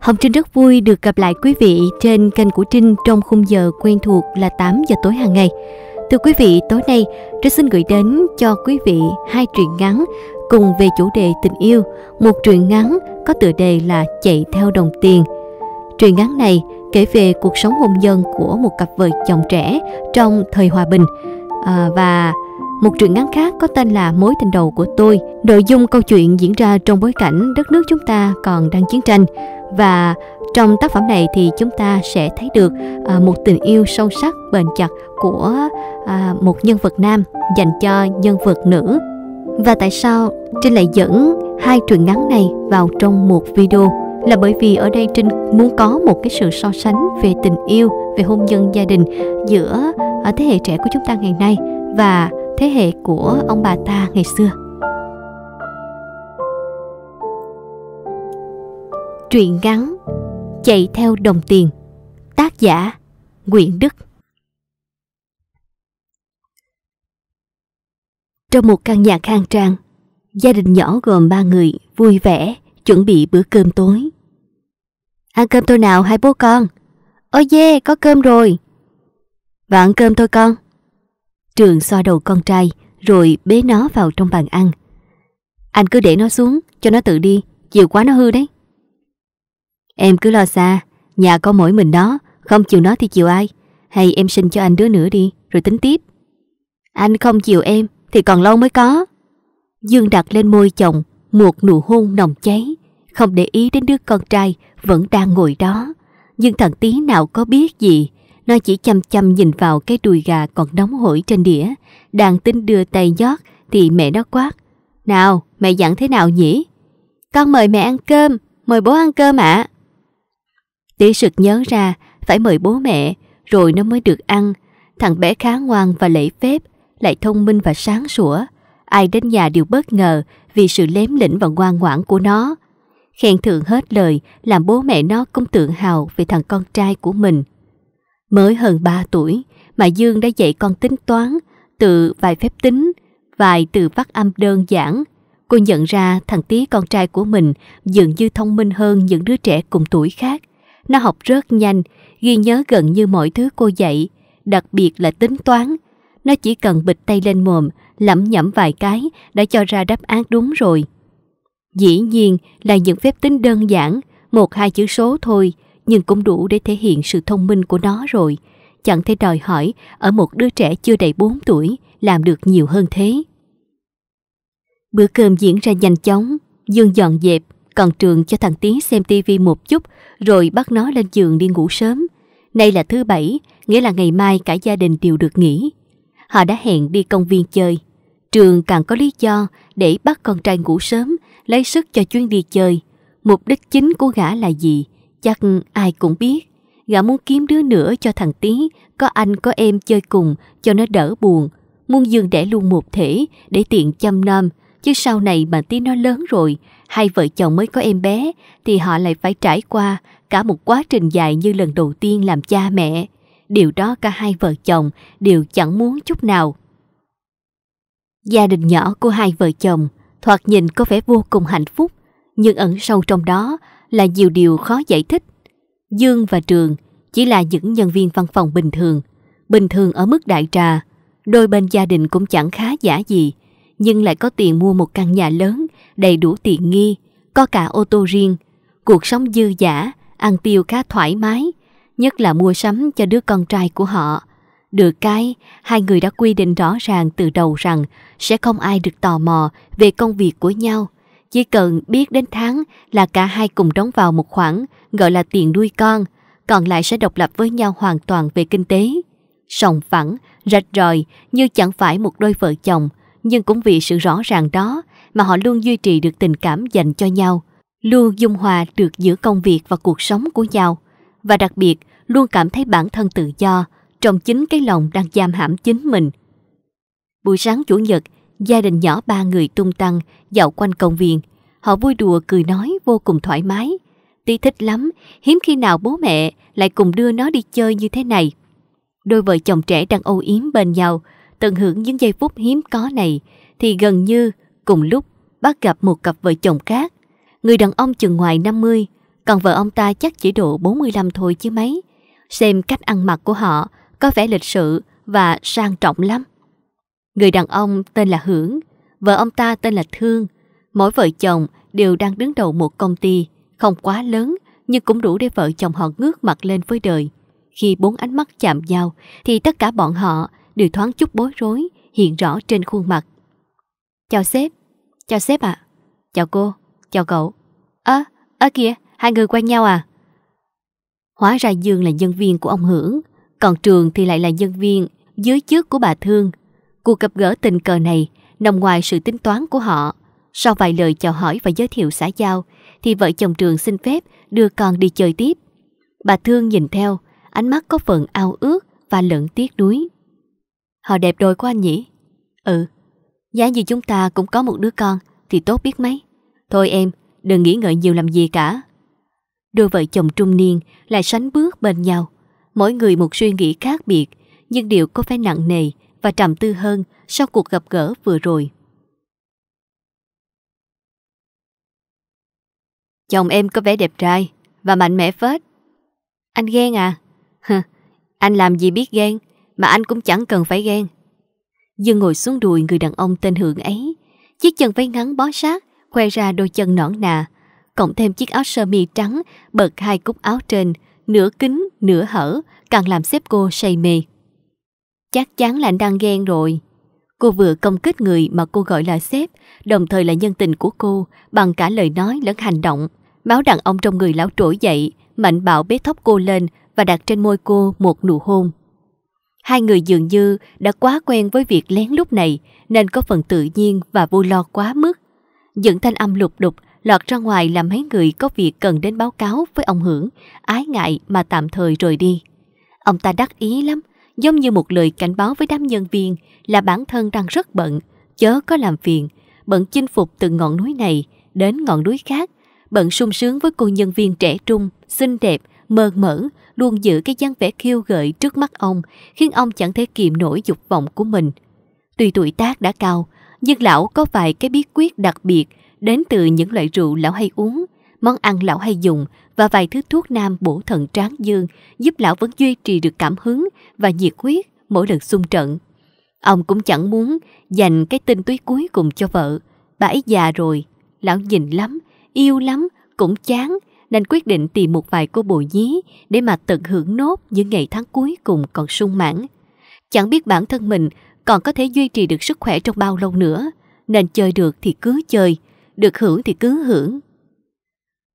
Hồng Trinh rất vui được gặp lại quý vị trên kênh của Trinh trong khung giờ quen thuộc là 8 giờ tối hàng ngày. Thưa quý vị, tối nay Trinh xin gửi đến cho quý vị hai truyện ngắn cùng về chủ đề tình yêu, một truyện ngắn có tựa đề là Chạy theo đồng tiền. Truyện ngắn này kể về cuộc sống hôn nhân của một cặp vợ chồng trẻ trong thời hòa bình à, và một truyện ngắn khác có tên là Mối tình đầu của tôi. Nội dung câu chuyện diễn ra trong bối cảnh đất nước chúng ta còn đang chiến tranh và trong tác phẩm này thì chúng ta sẽ thấy được à, một tình yêu sâu sắc bền chặt của à, một nhân vật nam dành cho nhân vật nữ và tại sao trinh lại dẫn hai truyện ngắn này vào trong một video là bởi vì ở đây trinh muốn có một cái sự so sánh về tình yêu về hôn nhân gia đình giữa à, thế hệ trẻ của chúng ta ngày nay và thế hệ của ông bà ta ngày xưa Truyện ngắn Chạy theo đồng tiền Tác giả Nguyễn Đức Trong một căn nhà khang trang Gia đình nhỏ gồm ba người Vui vẻ chuẩn bị bữa cơm tối Ăn cơm thôi nào hai bố con Ôi dê có cơm rồi Và ăn cơm thôi con Trường xoa đầu con trai Rồi bế nó vào trong bàn ăn Anh cứ để nó xuống cho nó tự đi Chiều quá nó hư đấy Em cứ lo xa, nhà có mỗi mình nó, không chịu nó thì chịu ai. Hay em sinh cho anh đứa nữa đi, rồi tính tiếp. Anh không chịu em, thì còn lâu mới có. Dương đặt lên môi chồng, một nụ hôn nồng cháy, không để ý đến đứa con trai vẫn đang ngồi đó. Nhưng thằng tí nào có biết gì, nó chỉ chăm chăm nhìn vào cái đùi gà còn nóng hổi trên đĩa, đang tính đưa tay nhót thì mẹ nó quát. Nào, mẹ dặn thế nào nhỉ? Con mời mẹ ăn cơm, mời bố ăn cơm ạ. À. Tí sực nhớ ra phải mời bố mẹ rồi nó mới được ăn. Thằng bé khá ngoan và lễ phép, lại thông minh và sáng sủa. Ai đến nhà đều bất ngờ vì sự lém lĩnh và ngoan ngoãn của nó. Khen thưởng hết lời làm bố mẹ nó cũng tự hào về thằng con trai của mình. Mới hơn 3 tuổi mà Dương đã dạy con tính toán, từ vài phép tính, vài từ phát âm đơn giản. Cô nhận ra thằng tí con trai của mình dường như thông minh hơn những đứa trẻ cùng tuổi khác. Nó học rất nhanh, ghi nhớ gần như mọi thứ cô dạy, đặc biệt là tính toán. Nó chỉ cần bịch tay lên mồm, lẩm nhẩm vài cái đã cho ra đáp án đúng rồi. Dĩ nhiên là những phép tính đơn giản, một hai chữ số thôi, nhưng cũng đủ để thể hiện sự thông minh của nó rồi. Chẳng thể đòi hỏi ở một đứa trẻ chưa đầy 4 tuổi làm được nhiều hơn thế. Bữa cơm diễn ra nhanh chóng, Dương dọn dẹp, còn Trường cho thằng Tiến xem tivi một chút rồi bắt nó lên giường đi ngủ sớm. Nay là thứ bảy, nghĩa là ngày mai cả gia đình đều được nghỉ. Họ đã hẹn đi công viên chơi. Trường càng có lý do để bắt con trai ngủ sớm, lấy sức cho chuyến đi chơi. Mục đích chính của gã là gì? Chắc ai cũng biết. Gã muốn kiếm đứa nữa cho thằng Tí, có anh có em chơi cùng cho nó đỡ buồn. Muốn dương đẻ luôn một thể để tiện chăm nom Chứ sau này mà tí nó lớn rồi, hai vợ chồng mới có em bé, thì họ lại phải trải qua cả một quá trình dài như lần đầu tiên làm cha mẹ. Điều đó cả hai vợ chồng đều chẳng muốn chút nào. Gia đình nhỏ của hai vợ chồng thoạt nhìn có vẻ vô cùng hạnh phúc, nhưng ẩn sâu trong đó là nhiều điều khó giải thích. Dương và Trường chỉ là những nhân viên văn phòng bình thường, bình thường ở mức đại trà, đôi bên gia đình cũng chẳng khá giả gì nhưng lại có tiền mua một căn nhà lớn, đầy đủ tiện nghi, có cả ô tô riêng, cuộc sống dư giả, ăn tiêu khá thoải mái, nhất là mua sắm cho đứa con trai của họ. Được cái, hai người đã quy định rõ ràng từ đầu rằng sẽ không ai được tò mò về công việc của nhau. Chỉ cần biết đến tháng là cả hai cùng đóng vào một khoản gọi là tiền nuôi con, còn lại sẽ độc lập với nhau hoàn toàn về kinh tế. Sòng phẳng, rạch ròi như chẳng phải một đôi vợ chồng nhưng cũng vì sự rõ ràng đó mà họ luôn duy trì được tình cảm dành cho nhau, luôn dung hòa được giữa công việc và cuộc sống của nhau, và đặc biệt luôn cảm thấy bản thân tự do trong chính cái lòng đang giam hãm chính mình. Buổi sáng Chủ nhật, gia đình nhỏ ba người tung tăng dạo quanh công viên. Họ vui đùa cười nói vô cùng thoải mái. Tí thích lắm, hiếm khi nào bố mẹ lại cùng đưa nó đi chơi như thế này. Đôi vợ chồng trẻ đang âu yếm bên nhau, tận hưởng những giây phút hiếm có này thì gần như cùng lúc bác gặp một cặp vợ chồng khác. Người đàn ông chừng ngoài 50, còn vợ ông ta chắc chỉ độ 45 thôi chứ mấy. Xem cách ăn mặc của họ có vẻ lịch sự và sang trọng lắm. Người đàn ông tên là Hưởng, vợ ông ta tên là Thương. Mỗi vợ chồng đều đang đứng đầu một công ty, không quá lớn nhưng cũng đủ để vợ chồng họ ngước mặt lên với đời. Khi bốn ánh mắt chạm nhau thì tất cả bọn họ đều thoáng chút bối rối, hiện rõ trên khuôn mặt. Chào sếp, chào sếp ạ, chào cô, chào cậu. Ơ, ơ à kìa, hai người quen nhau à? Hóa ra Dương là nhân viên của ông Hưởng, còn Trường thì lại là nhân viên dưới trước của bà Thương. Cuộc gặp gỡ tình cờ này nằm ngoài sự tính toán của họ. Sau vài lời chào hỏi và giới thiệu xã giao, thì vợ chồng Trường xin phép đưa con đi chơi tiếp. Bà Thương nhìn theo, ánh mắt có phần ao ước và lẫn tiếc nuối. Họ đẹp đôi quá anh nhỉ Ừ Giá như chúng ta cũng có một đứa con Thì tốt biết mấy Thôi em đừng nghĩ ngợi nhiều làm gì cả Đôi vợ chồng trung niên lại sánh bước bên nhau Mỗi người một suy nghĩ khác biệt Nhưng điều có vẻ nặng nề Và trầm tư hơn sau cuộc gặp gỡ vừa rồi Chồng em có vẻ đẹp trai Và mạnh mẽ phết Anh ghen à Anh làm gì biết ghen mà anh cũng chẳng cần phải ghen Dương ngồi xuống đùi người đàn ông tên Hưởng ấy Chiếc chân váy ngắn bó sát Khoe ra đôi chân nõn nà Cộng thêm chiếc áo sơ mi trắng Bật hai cúc áo trên Nửa kính, nửa hở Càng làm xếp cô say mê Chắc chắn là anh đang ghen rồi Cô vừa công kích người mà cô gọi là sếp Đồng thời là nhân tình của cô Bằng cả lời nói lẫn hành động Máu đàn ông trong người lão trỗi dậy Mạnh bạo bế thóc cô lên Và đặt trên môi cô một nụ hôn Hai người dường như đã quá quen với việc lén lúc này nên có phần tự nhiên và vô lo quá mức. Những thanh âm lục đục lọt ra ngoài làm mấy người có việc cần đến báo cáo với ông Hưởng, ái ngại mà tạm thời rời đi. Ông ta đắc ý lắm, giống như một lời cảnh báo với đám nhân viên là bản thân đang rất bận, chớ có làm phiền, bận chinh phục từ ngọn núi này đến ngọn núi khác, bận sung sướng với cô nhân viên trẻ trung, xinh đẹp, mơ mởn, luôn giữ cái dáng vẻ khiêu gợi trước mắt ông, khiến ông chẳng thể kiềm nổi dục vọng của mình. Tuy tuổi tác đã cao, nhưng lão có vài cái bí quyết đặc biệt đến từ những loại rượu lão hay uống, món ăn lão hay dùng và vài thứ thuốc nam bổ thận tráng dương giúp lão vẫn duy trì được cảm hứng và nhiệt huyết mỗi lần xung trận. Ông cũng chẳng muốn dành cái tinh túy cuối cùng cho vợ. Bà ấy già rồi, lão nhìn lắm, yêu lắm, cũng chán, nên quyết định tìm một vài cô bồ nhí để mà tận hưởng nốt những ngày tháng cuối cùng còn sung mãn. Chẳng biết bản thân mình còn có thể duy trì được sức khỏe trong bao lâu nữa, nên chơi được thì cứ chơi, được hưởng thì cứ hưởng.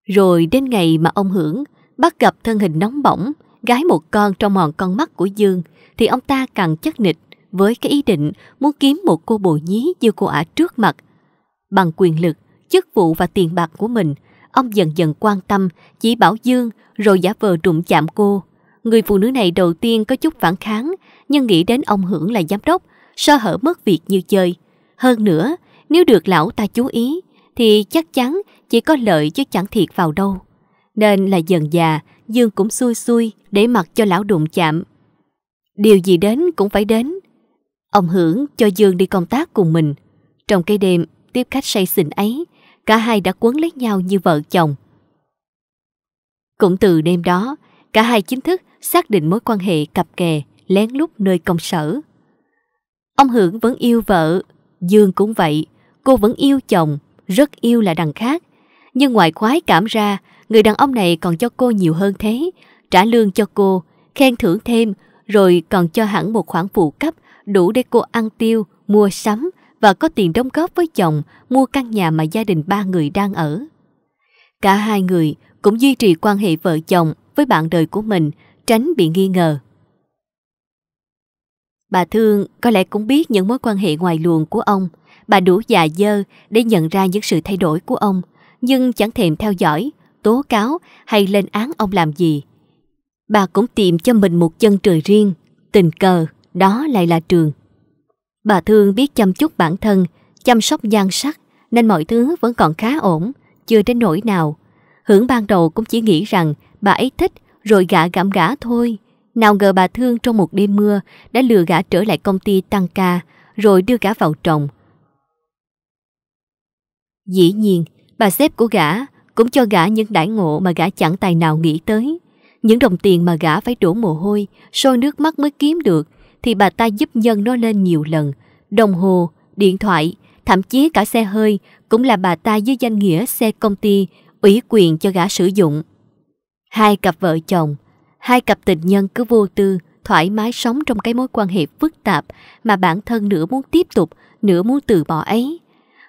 Rồi đến ngày mà ông hưởng, bắt gặp thân hình nóng bỏng, gái một con trong mòn con mắt của Dương, thì ông ta càng chắc nịch với cái ý định muốn kiếm một cô bồ nhí như cô ả trước mặt. Bằng quyền lực, chức vụ và tiền bạc của mình, Ông dần dần quan tâm, chỉ bảo Dương rồi giả vờ đụng chạm cô. Người phụ nữ này đầu tiên có chút phản kháng, nhưng nghĩ đến ông Hưởng là giám đốc, sơ hở mất việc như chơi. Hơn nữa, nếu được lão ta chú ý, thì chắc chắn chỉ có lợi chứ chẳng thiệt vào đâu. Nên là dần già, Dương cũng xui xui để mặc cho lão đụng chạm. Điều gì đến cũng phải đến. Ông Hưởng cho Dương đi công tác cùng mình. Trong cái đêm, tiếp khách say xỉn ấy, cả hai đã quấn lấy nhau như vợ chồng. Cũng từ đêm đó, cả hai chính thức xác định mối quan hệ cặp kè lén lút nơi công sở. Ông Hưởng vẫn yêu vợ, Dương cũng vậy, cô vẫn yêu chồng, rất yêu là đằng khác. Nhưng ngoài khoái cảm ra, người đàn ông này còn cho cô nhiều hơn thế, trả lương cho cô, khen thưởng thêm, rồi còn cho hẳn một khoản phụ cấp đủ để cô ăn tiêu, mua sắm, và có tiền đóng góp với chồng mua căn nhà mà gia đình ba người đang ở. Cả hai người cũng duy trì quan hệ vợ chồng với bạn đời của mình tránh bị nghi ngờ. Bà Thương có lẽ cũng biết những mối quan hệ ngoài luồng của ông, bà đủ già dơ để nhận ra những sự thay đổi của ông, nhưng chẳng thèm theo dõi, tố cáo hay lên án ông làm gì. Bà cũng tìm cho mình một chân trời riêng, tình cờ, đó lại là trường. Bà Thương biết chăm chút bản thân, chăm sóc gian sắc nên mọi thứ vẫn còn khá ổn, chưa đến nỗi nào. Hưởng ban đầu cũng chỉ nghĩ rằng bà ấy thích rồi gã gảm gã thôi. Nào ngờ bà Thương trong một đêm mưa đã lừa gã trở lại công ty tăng ca rồi đưa gã vào chồng. Dĩ nhiên, bà xếp của gã cũng cho gã những đãi ngộ mà gã chẳng tài nào nghĩ tới. Những đồng tiền mà gã phải đổ mồ hôi, sôi nước mắt mới kiếm được thì bà ta giúp nhân nó lên nhiều lần. Đồng hồ, điện thoại, thậm chí cả xe hơi cũng là bà ta dưới danh nghĩa xe công ty ủy quyền cho gã sử dụng. Hai cặp vợ chồng, hai cặp tình nhân cứ vô tư, thoải mái sống trong cái mối quan hệ phức tạp mà bản thân nửa muốn tiếp tục, nửa muốn từ bỏ ấy.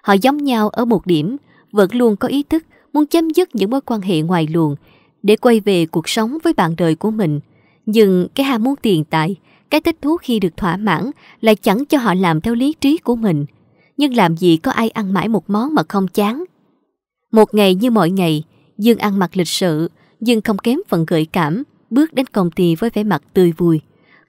Họ giống nhau ở một điểm, vẫn luôn có ý thức muốn chấm dứt những mối quan hệ ngoài luồng để quay về cuộc sống với bạn đời của mình. Nhưng cái ham muốn tiền tài cái thích thú khi được thỏa mãn lại chẳng cho họ làm theo lý trí của mình. Nhưng làm gì có ai ăn mãi một món mà không chán. Một ngày như mọi ngày, Dương ăn mặc lịch sự, nhưng không kém phần gợi cảm, bước đến công ty với vẻ mặt tươi vui.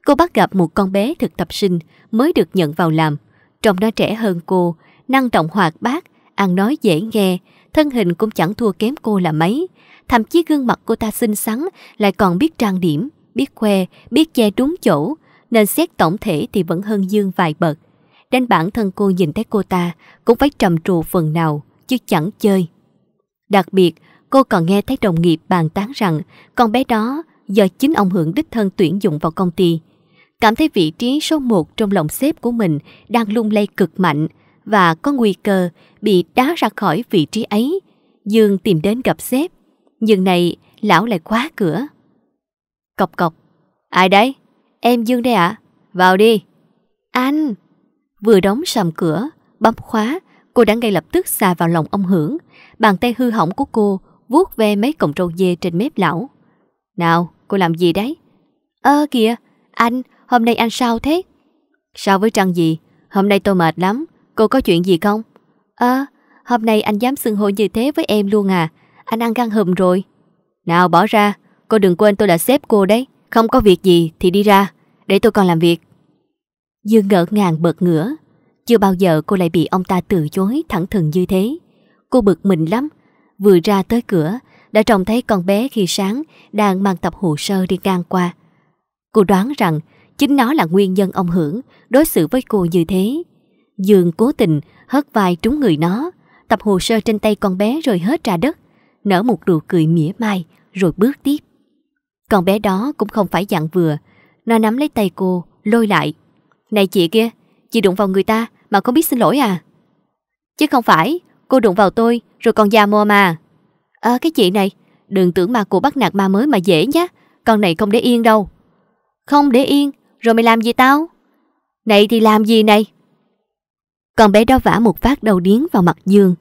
Cô bắt gặp một con bé thực tập sinh mới được nhận vào làm. Trong nó trẻ hơn cô, năng động hoạt bát, ăn nói dễ nghe, thân hình cũng chẳng thua kém cô là mấy. Thậm chí gương mặt cô ta xinh xắn, lại còn biết trang điểm, biết khoe, biết che đúng chỗ, nên xét tổng thể thì vẫn hơn Dương vài bậc. Đến bản thân cô nhìn thấy cô ta cũng phải trầm trù phần nào, chứ chẳng chơi. Đặc biệt, cô còn nghe thấy đồng nghiệp bàn tán rằng con bé đó do chính ông Hưởng đích thân tuyển dụng vào công ty. Cảm thấy vị trí số 1 trong lòng xếp của mình đang lung lay cực mạnh và có nguy cơ bị đá ra khỏi vị trí ấy. Dương tìm đến gặp xếp, nhưng này lão lại khóa cửa. Cọc cọc, ai đấy? Em Dương đây ạ à? Vào đi Anh Vừa đóng sầm cửa Bấm khóa Cô đã ngay lập tức xà vào lòng ông Hưởng Bàn tay hư hỏng của cô vuốt ve mấy cọng trâu dê trên mép lão Nào cô làm gì đấy Ơ à, kìa Anh hôm nay anh sao thế Sao với Trăng gì Hôm nay tôi mệt lắm Cô có chuyện gì không Ơ hôm nay anh dám xưng hô như thế với em luôn à Anh ăn gan hùm rồi Nào bỏ ra Cô đừng quên tôi là sếp cô đấy không có việc gì thì đi ra Để tôi còn làm việc Dương ngỡ ngàng bật ngửa Chưa bao giờ cô lại bị ông ta từ chối thẳng thừng như thế Cô bực mình lắm Vừa ra tới cửa Đã trông thấy con bé khi sáng Đang mang tập hồ sơ đi ngang qua Cô đoán rằng Chính nó là nguyên nhân ông Hưởng Đối xử với cô như thế Dương cố tình hất vai trúng người nó Tập hồ sơ trên tay con bé rồi hết ra đất Nở một nụ cười mỉa mai Rồi bước tiếp còn bé đó cũng không phải dặn vừa Nó nắm lấy tay cô Lôi lại Này chị kia Chị đụng vào người ta Mà không biết xin lỗi à Chứ không phải Cô đụng vào tôi Rồi còn già mò mà Ờ cái chị này Đừng tưởng mà cô bắt nạt ma mới mà dễ nhá Con này không để yên đâu Không để yên Rồi mày làm gì tao Này thì làm gì này Còn bé đó vả một phát đầu điến vào mặt Dương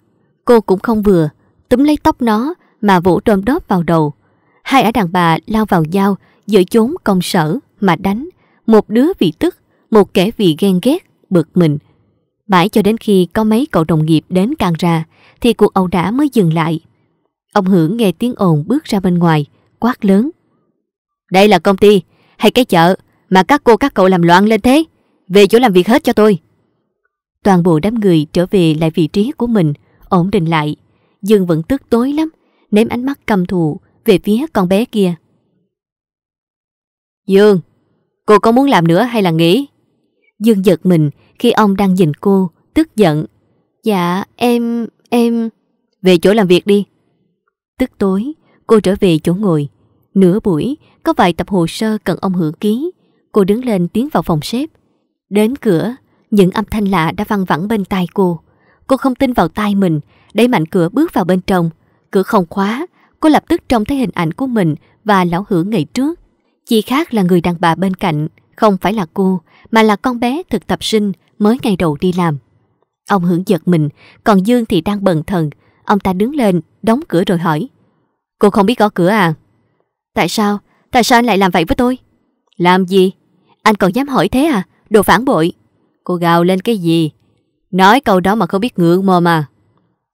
Cô cũng không vừa Túm lấy tóc nó Mà vỗ trôm đóp vào đầu Hai ả đàn bà lao vào nhau giữa chốn công sở mà đánh, một đứa vì tức, một kẻ vì ghen ghét, bực mình. Mãi cho đến khi có mấy cậu đồng nghiệp đến can ra thì cuộc ẩu đả mới dừng lại. Ông Hưởng nghe tiếng ồn bước ra bên ngoài, quát lớn. Đây là công ty hay cái chợ mà các cô các cậu làm loạn lên thế. Về chỗ làm việc hết cho tôi. Toàn bộ đám người trở về lại vị trí của mình, ổn định lại. Dương vẫn tức tối lắm, ném ánh mắt căm thù về phía con bé kia. Dương, cô có muốn làm nữa hay là nghỉ? Dương giật mình khi ông đang nhìn cô, tức giận. Dạ, em, em... Về chỗ làm việc đi. Tức tối, cô trở về chỗ ngồi. Nửa buổi, có vài tập hồ sơ cần ông hưởng ký. Cô đứng lên tiến vào phòng sếp. Đến cửa, những âm thanh lạ đã văng vẳng bên tai cô. Cô không tin vào tai mình, đẩy mạnh cửa bước vào bên trong. Cửa không khóa, Cô lập tức trông thấy hình ảnh của mình và lão hữu ngày trước. Chi khác là người đàn bà bên cạnh, không phải là cô, mà là con bé thực tập sinh mới ngày đầu đi làm. Ông hưởng giật mình, còn Dương thì đang bần thần. Ông ta đứng lên, đóng cửa rồi hỏi. Cô không biết gõ cửa à? Tại sao? Tại sao anh lại làm vậy với tôi? Làm gì? Anh còn dám hỏi thế à? Đồ phản bội. Cô gào lên cái gì? Nói câu đó mà không biết ngượng mồm mà.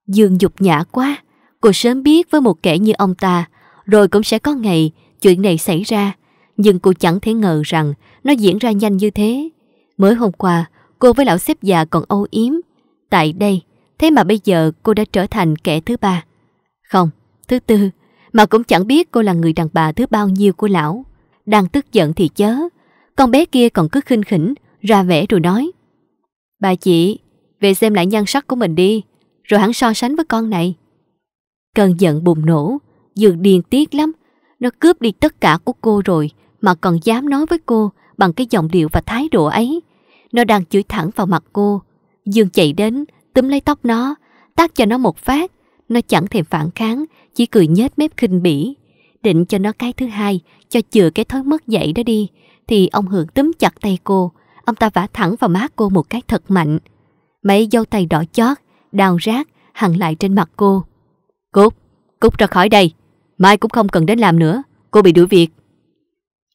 Dương dục nhã quá. Cô sớm biết với một kẻ như ông ta, rồi cũng sẽ có ngày chuyện này xảy ra. Nhưng cô chẳng thể ngờ rằng nó diễn ra nhanh như thế. Mới hôm qua, cô với lão xếp già còn âu yếm. Tại đây, thế mà bây giờ cô đã trở thành kẻ thứ ba. Không, thứ tư, mà cũng chẳng biết cô là người đàn bà thứ bao nhiêu của lão. Đang tức giận thì chớ, con bé kia còn cứ khinh khỉnh, ra vẻ rồi nói. Bà chị, về xem lại nhan sắc của mình đi, rồi hẳn so sánh với con này. Cơn giận bùng nổ, Dường điên tiếc lắm. Nó cướp đi tất cả của cô rồi mà còn dám nói với cô bằng cái giọng điệu và thái độ ấy. Nó đang chửi thẳng vào mặt cô. Dương chạy đến, túm lấy tóc nó, tác cho nó một phát. Nó chẳng thèm phản kháng, chỉ cười nhếch mép khinh bỉ. Định cho nó cái thứ hai, cho chừa cái thói mất dậy đó đi. Thì ông hường túm chặt tay cô, ông ta vả thẳng vào má cô một cái thật mạnh. Mấy dâu tay đỏ chót, đào rác, hằn lại trên mặt cô. Cút, cút ra khỏi đây Mai cũng không cần đến làm nữa Cô bị đuổi việc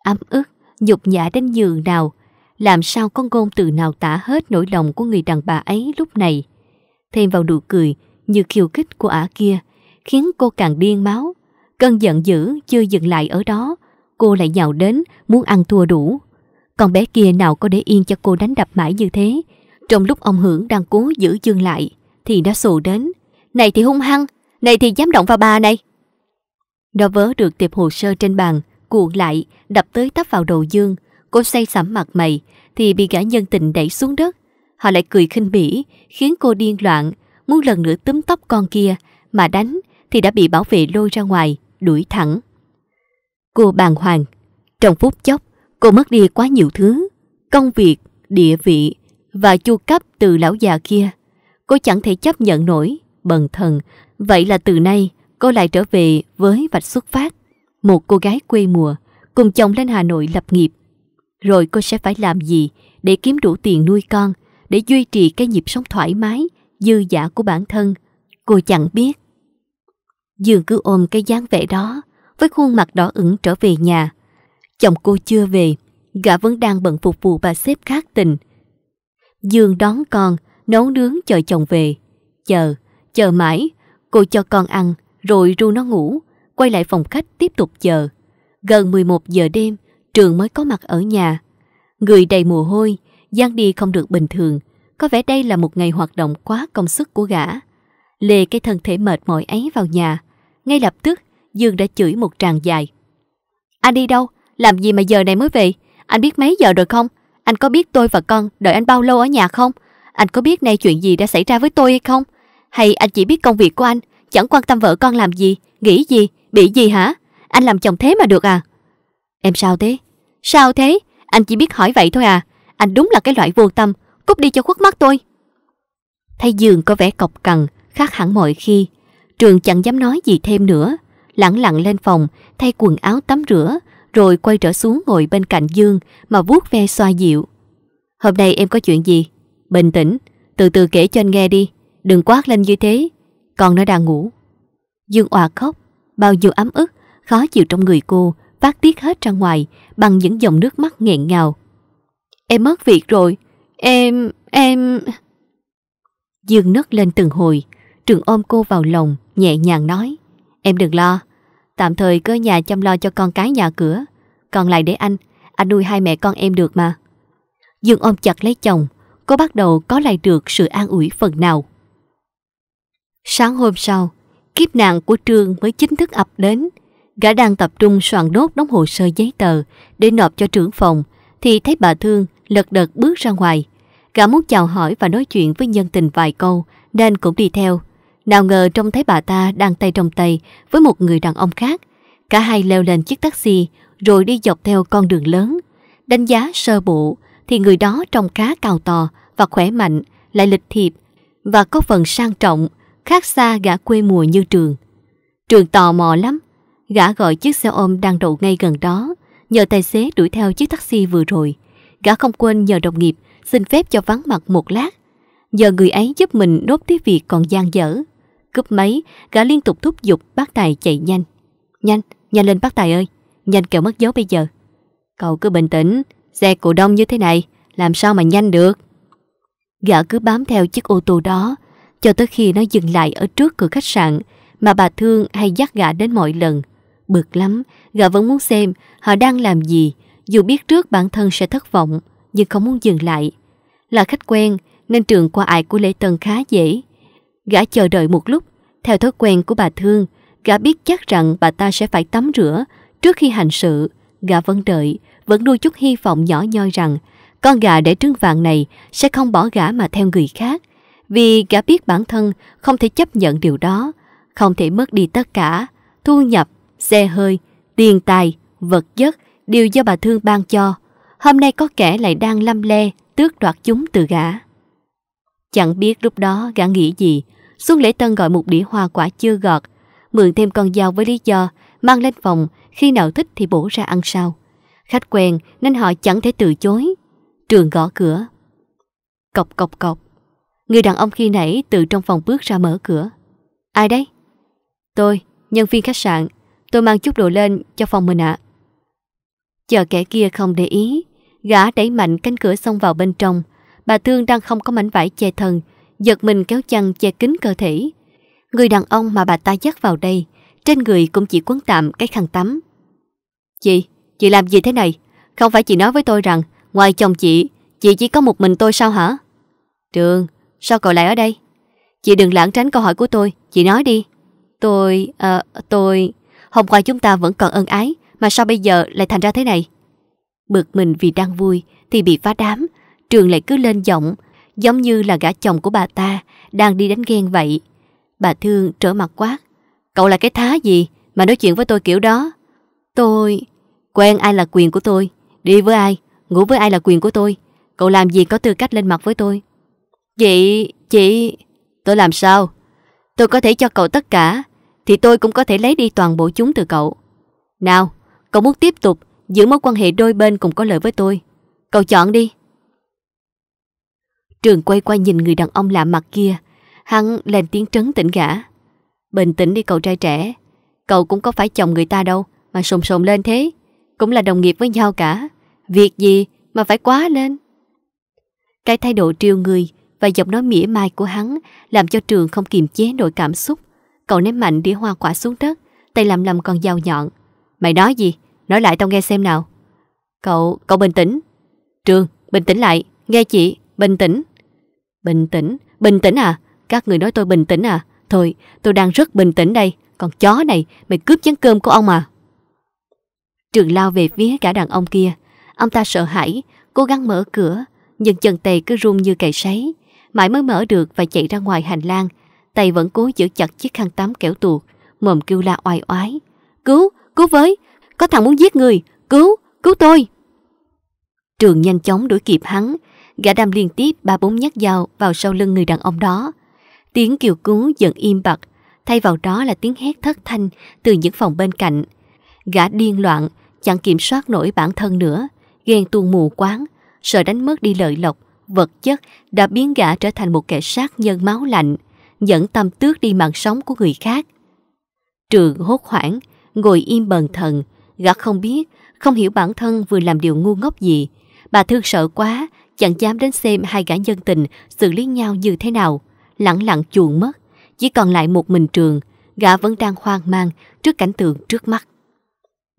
Ấm ức, nhục nhã đến giường nào Làm sao con ngôn từ nào tả hết nỗi lòng của người đàn bà ấy lúc này Thêm vào nụ cười như khiêu khích của ả kia Khiến cô càng điên máu Cơn giận dữ chưa dừng lại ở đó Cô lại nhào đến muốn ăn thua đủ Con bé kia nào có để yên cho cô đánh đập mãi như thế Trong lúc ông Hưởng đang cố giữ dương lại Thì nó xù đến Này thì hung hăng này thì dám động vào bà này. Nó vớ được tiệp hồ sơ trên bàn, cuộn lại, đập tới tấp vào đầu dương. Cô say sẩm mặt mày, thì bị gã nhân tình đẩy xuống đất. Họ lại cười khinh bỉ, khiến cô điên loạn, muốn lần nữa túm tóc con kia, mà đánh thì đã bị bảo vệ lôi ra ngoài, đuổi thẳng. Cô bàng hoàng, trong phút chốc, cô mất đi quá nhiều thứ, công việc, địa vị và chu cấp từ lão già kia. Cô chẳng thể chấp nhận nổi, bần thần. Vậy là từ nay cô lại trở về với vạch xuất phát. Một cô gái quê mùa, cùng chồng lên Hà Nội lập nghiệp. Rồi cô sẽ phải làm gì để kiếm đủ tiền nuôi con, để duy trì cái nhịp sống thoải mái, dư giả của bản thân. Cô chẳng biết. Dương cứ ôm cái dáng vẻ đó, với khuôn mặt đỏ ửng trở về nhà. Chồng cô chưa về, gã vẫn đang bận phục vụ bà xếp khác tình. Dương đón con, nấu nướng chờ chồng về. Chờ, Chờ mãi, cô cho con ăn rồi ru nó ngủ, quay lại phòng khách tiếp tục chờ. Gần 11 giờ đêm, Trường mới có mặt ở nhà. Người đầy mồ hôi, gian đi không được bình thường, có vẻ đây là một ngày hoạt động quá công sức của gã. Lê cái thân thể mệt mỏi ấy vào nhà, ngay lập tức Dương đã chửi một tràng dài. Anh đi đâu? Làm gì mà giờ này mới về? Anh biết mấy giờ rồi không? Anh có biết tôi và con đợi anh bao lâu ở nhà không? Anh có biết nay chuyện gì đã xảy ra với tôi hay không? Hay anh chỉ biết công việc của anh, chẳng quan tâm vợ con làm gì, nghĩ gì, bị gì hả? Anh làm chồng thế mà được à? Em sao thế? Sao thế? Anh chỉ biết hỏi vậy thôi à? Anh đúng là cái loại vô tâm, cút đi cho khuất mắt tôi. Thấy Dương có vẻ cọc cằn, khác hẳn mọi khi. Trường chẳng dám nói gì thêm nữa. Lặng lặng lên phòng, thay quần áo tắm rửa, rồi quay trở xuống ngồi bên cạnh Dương mà vuốt ve xoa dịu. Hôm nay em có chuyện gì? Bình tĩnh, từ từ kể cho anh nghe đi. Đừng quát lên như thế Con nó đang ngủ Dương òa khóc Bao nhiêu ấm ức Khó chịu trong người cô Phát tiết hết ra ngoài Bằng những dòng nước mắt nghẹn ngào Em mất việc rồi Em... em... Dương nấc lên từng hồi Trường ôm cô vào lòng Nhẹ nhàng nói Em đừng lo Tạm thời cơ nhà chăm lo cho con cái nhà cửa Còn lại để anh Anh nuôi hai mẹ con em được mà Dương ôm chặt lấy chồng Cô bắt đầu có lại được sự an ủi phần nào Sáng hôm sau, kiếp nạn của Trương mới chính thức ập đến. Gã đang tập trung soạn đốt đóng hồ sơ giấy tờ để nộp cho trưởng phòng, thì thấy bà Thương lật đật bước ra ngoài. Gã muốn chào hỏi và nói chuyện với nhân tình vài câu, nên cũng đi theo. Nào ngờ trông thấy bà ta đang tay trong tay với một người đàn ông khác. Cả hai leo lên chiếc taxi rồi đi dọc theo con đường lớn. Đánh giá sơ bộ thì người đó trông khá cao to và khỏe mạnh, lại lịch thiệp và có phần sang trọng khác xa gã quê mùa như trường. Trường tò mò lắm, gã gọi chiếc xe ôm đang đậu ngay gần đó, nhờ tài xế đuổi theo chiếc taxi vừa rồi. Gã không quên nhờ đồng nghiệp xin phép cho vắng mặt một lát. Giờ người ấy giúp mình đốt tiếp việc còn gian dở. Cúp máy, gã liên tục thúc giục bác Tài chạy nhanh. Nhanh, nhanh lên bác Tài ơi, nhanh kẻo mất dấu bây giờ. Cậu cứ bình tĩnh, xe cổ đông như thế này, làm sao mà nhanh được. Gã cứ bám theo chiếc ô tô đó, cho tới khi nó dừng lại ở trước cửa khách sạn mà bà Thương hay dắt gã đến mọi lần. Bực lắm, gã vẫn muốn xem họ đang làm gì, dù biết trước bản thân sẽ thất vọng, nhưng không muốn dừng lại. Là khách quen, nên trường qua ải của Lễ Tân khá dễ. Gã chờ đợi một lúc, theo thói quen của bà Thương, gã biết chắc rằng bà ta sẽ phải tắm rửa trước khi hành sự. Gã vẫn đợi, vẫn nuôi chút hy vọng nhỏ nhoi rằng con gà để trứng vàng này sẽ không bỏ gã mà theo người khác, vì gã biết bản thân không thể chấp nhận điều đó, không thể mất đi tất cả, thu nhập, xe hơi, tiền tài, vật chất đều do bà Thương ban cho. Hôm nay có kẻ lại đang lăm le, tước đoạt chúng từ gã. Chẳng biết lúc đó gã nghĩ gì, Xuân Lễ Tân gọi một đĩa hoa quả chưa gọt, mượn thêm con dao với lý do mang lên phòng khi nào thích thì bổ ra ăn sau. Khách quen nên họ chẳng thể từ chối. Trường gõ cửa. Cọc cọc cọc. Người đàn ông khi nãy từ trong phòng bước ra mở cửa. Ai đấy? Tôi, nhân viên khách sạn. Tôi mang chút đồ lên cho phòng mình ạ. Chờ kẻ kia không để ý, gã đẩy mạnh cánh cửa xông vào bên trong. Bà Thương đang không có mảnh vải che thân, giật mình kéo chăn che kín cơ thể. Người đàn ông mà bà ta dắt vào đây, trên người cũng chỉ quấn tạm cái khăn tắm. Chị, chị làm gì thế này? Không phải chị nói với tôi rằng, ngoài chồng chị, chị chỉ có một mình tôi sao hả? Trường, Sao cậu lại ở đây? Chị đừng lãng tránh câu hỏi của tôi Chị nói đi Tôi... À, tôi... Hôm qua chúng ta vẫn còn ân ái Mà sao bây giờ lại thành ra thế này Bực mình vì đang vui Thì bị phá đám Trường lại cứ lên giọng Giống như là gã chồng của bà ta Đang đi đánh ghen vậy Bà Thương trở mặt quá. Cậu là cái thá gì mà nói chuyện với tôi kiểu đó Tôi... Quen ai là quyền của tôi Đi với ai, ngủ với ai là quyền của tôi Cậu làm gì có tư cách lên mặt với tôi Chị, chị, tôi làm sao? Tôi có thể cho cậu tất cả, thì tôi cũng có thể lấy đi toàn bộ chúng từ cậu. Nào, cậu muốn tiếp tục giữ mối quan hệ đôi bên cùng có lợi với tôi. Cậu chọn đi. Trường quay qua nhìn người đàn ông lạ mặt kia, hắn lên tiếng trấn tĩnh gã. Bình tĩnh đi cậu trai trẻ, cậu cũng có phải chồng người ta đâu mà sồn sồn lên thế. Cũng là đồng nghiệp với nhau cả, việc gì mà phải quá lên. Cái thái độ triêu người và giọng nói mỉa mai của hắn làm cho trường không kiềm chế nổi cảm xúc. Cậu ném mạnh đĩa hoa quả xuống đất, tay lầm lầm còn dao nhọn. Mày nói gì? Nói lại tao nghe xem nào. Cậu, cậu bình tĩnh. Trường, bình tĩnh lại, nghe chị, bình tĩnh. Bình tĩnh, bình tĩnh à? Các người nói tôi bình tĩnh à? Thôi, tôi đang rất bình tĩnh đây. Còn chó này, mày cướp chén cơm của ông à? Trường lao về phía cả đàn ông kia. Ông ta sợ hãi, cố gắng mở cửa, nhưng chân tay cứ run như cày sấy. Mãi mới mở được và chạy ra ngoài hành lang Tay vẫn cố giữ chặt chiếc khăn tắm kéo tuột Mồm kêu la oai oái Cứu, cứu với Có thằng muốn giết người, cứu, cứu tôi Trường nhanh chóng đuổi kịp hắn Gã đâm liên tiếp ba bốn nhát dao vào sau lưng người đàn ông đó Tiếng kêu cứu dần im bặt Thay vào đó là tiếng hét thất thanh từ những phòng bên cạnh Gã điên loạn, chẳng kiểm soát nổi bản thân nữa Ghen tuôn mù quáng, sợ đánh mất đi lợi lộc vật chất đã biến gã trở thành một kẻ sát nhân máu lạnh, dẫn tâm tước đi mạng sống của người khác. Trường hốt hoảng, ngồi im bần thần, gã không biết, không hiểu bản thân vừa làm điều ngu ngốc gì. Bà thương sợ quá, chẳng dám đến xem hai gã nhân tình xử lý nhau như thế nào, lặng lặng chuồn mất, chỉ còn lại một mình trường, gã vẫn đang hoang mang trước cảnh tượng trước mắt.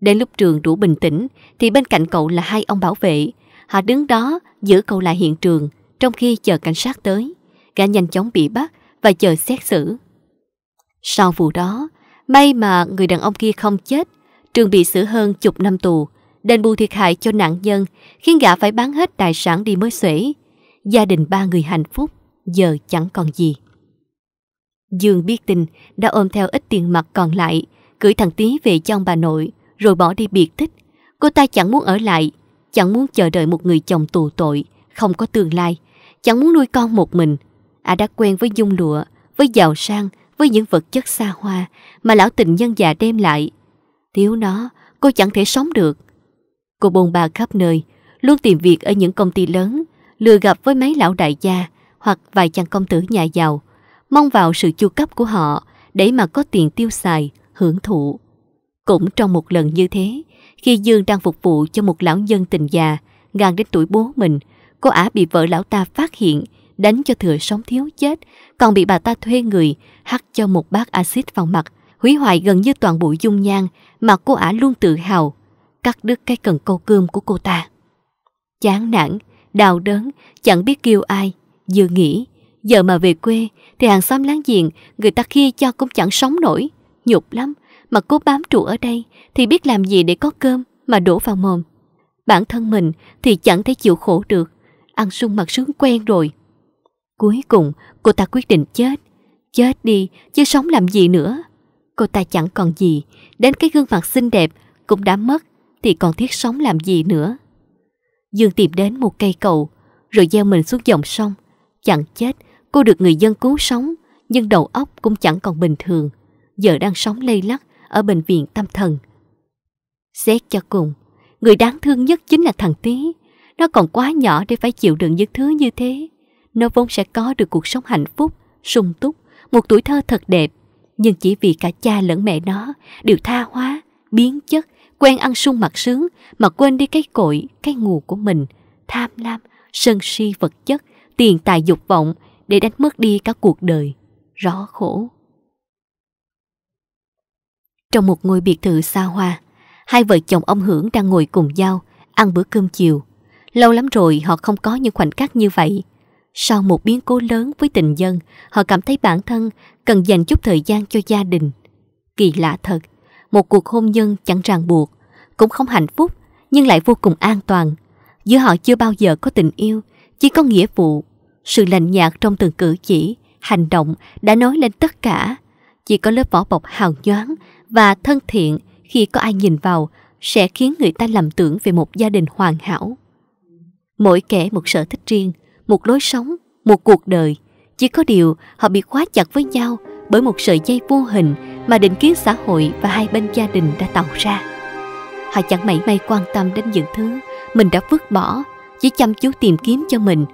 Đến lúc trường đủ bình tĩnh thì bên cạnh cậu là hai ông bảo vệ, Họ đứng đó giữ cậu lại hiện trường trong khi chờ cảnh sát tới. Gã nhanh chóng bị bắt và chờ xét xử. Sau vụ đó, may mà người đàn ông kia không chết, trường bị xử hơn chục năm tù, đền bù thiệt hại cho nạn nhân, khiến gã phải bán hết tài sản đi mới xuể. Gia đình ba người hạnh phúc, giờ chẳng còn gì. Dương biết tin, đã ôm theo ít tiền mặt còn lại, gửi thằng Tí về cho ông bà nội, rồi bỏ đi biệt tích. Cô ta chẳng muốn ở lại, chẳng muốn chờ đợi một người chồng tù tội, không có tương lai, chẳng muốn nuôi con một mình. Ả à, đã quen với dung lụa, với giàu sang, với những vật chất xa hoa mà lão tình nhân già đem lại. Thiếu nó, cô chẳng thể sống được. Cô bồn bà khắp nơi, luôn tìm việc ở những công ty lớn, lừa gặp với mấy lão đại gia hoặc vài chàng công tử nhà giàu, mong vào sự chu cấp của họ để mà có tiền tiêu xài, hưởng thụ. Cũng trong một lần như thế, khi Dương đang phục vụ cho một lão nhân tình già, ngang đến tuổi bố mình, cô ả bị vợ lão ta phát hiện, đánh cho thừa sống thiếu chết, còn bị bà ta thuê người, hắt cho một bát axit vào mặt, hủy hoại gần như toàn bộ dung nhan mà cô ả luôn tự hào, cắt đứt cái cần câu cơm của cô ta. Chán nản, đau đớn, chẳng biết kêu ai, vừa nghĩ, giờ mà về quê thì hàng xóm láng giềng người ta khi cho cũng chẳng sống nổi, nhục lắm, mà cố bám trụ ở đây thì biết làm gì để có cơm mà đổ vào mồm. Bản thân mình thì chẳng thể chịu khổ được, ăn sung mặt sướng quen rồi. Cuối cùng, cô ta quyết định chết. Chết đi, chứ sống làm gì nữa. Cô ta chẳng còn gì, đến cái gương mặt xinh đẹp cũng đã mất, thì còn thiết sống làm gì nữa. Dương tìm đến một cây cầu, rồi gieo mình xuống dòng sông. Chẳng chết, cô được người dân cứu sống, nhưng đầu óc cũng chẳng còn bình thường. Giờ đang sống lây lắc, ở bệnh viện tâm thần. Xét cho cùng, người đáng thương nhất chính là thằng Tí. Nó còn quá nhỏ để phải chịu đựng những thứ như thế. Nó vốn sẽ có được cuộc sống hạnh phúc, sung túc, một tuổi thơ thật đẹp. Nhưng chỉ vì cả cha lẫn mẹ nó đều tha hóa, biến chất, quen ăn sung mặt sướng mà quên đi cái cội, cái ngù của mình, tham lam, sân si vật chất, tiền tài dục vọng để đánh mất đi cả cuộc đời. Rõ khổ. Trong một ngôi biệt thự xa hoa, hai vợ chồng ông Hưởng đang ngồi cùng nhau, ăn bữa cơm chiều. Lâu lắm rồi họ không có những khoảnh khắc như vậy. Sau một biến cố lớn với tình dân, họ cảm thấy bản thân cần dành chút thời gian cho gia đình. Kỳ lạ thật, một cuộc hôn nhân chẳng ràng buộc, cũng không hạnh phúc, nhưng lại vô cùng an toàn. Giữa họ chưa bao giờ có tình yêu, chỉ có nghĩa vụ. Sự lạnh nhạt trong từng cử chỉ, hành động đã nói lên tất cả. Chỉ có lớp vỏ bọc hào nhoáng và thân thiện khi có ai nhìn vào sẽ khiến người ta lầm tưởng về một gia đình hoàn hảo. Mỗi kẻ một sở thích riêng, một lối sống, một cuộc đời. Chỉ có điều họ bị khóa chặt với nhau bởi một sợi dây vô hình mà định kiến xã hội và hai bên gia đình đã tạo ra. Họ chẳng mảy may quan tâm đến những thứ mình đã vứt bỏ, chỉ chăm chú tìm kiếm cho mình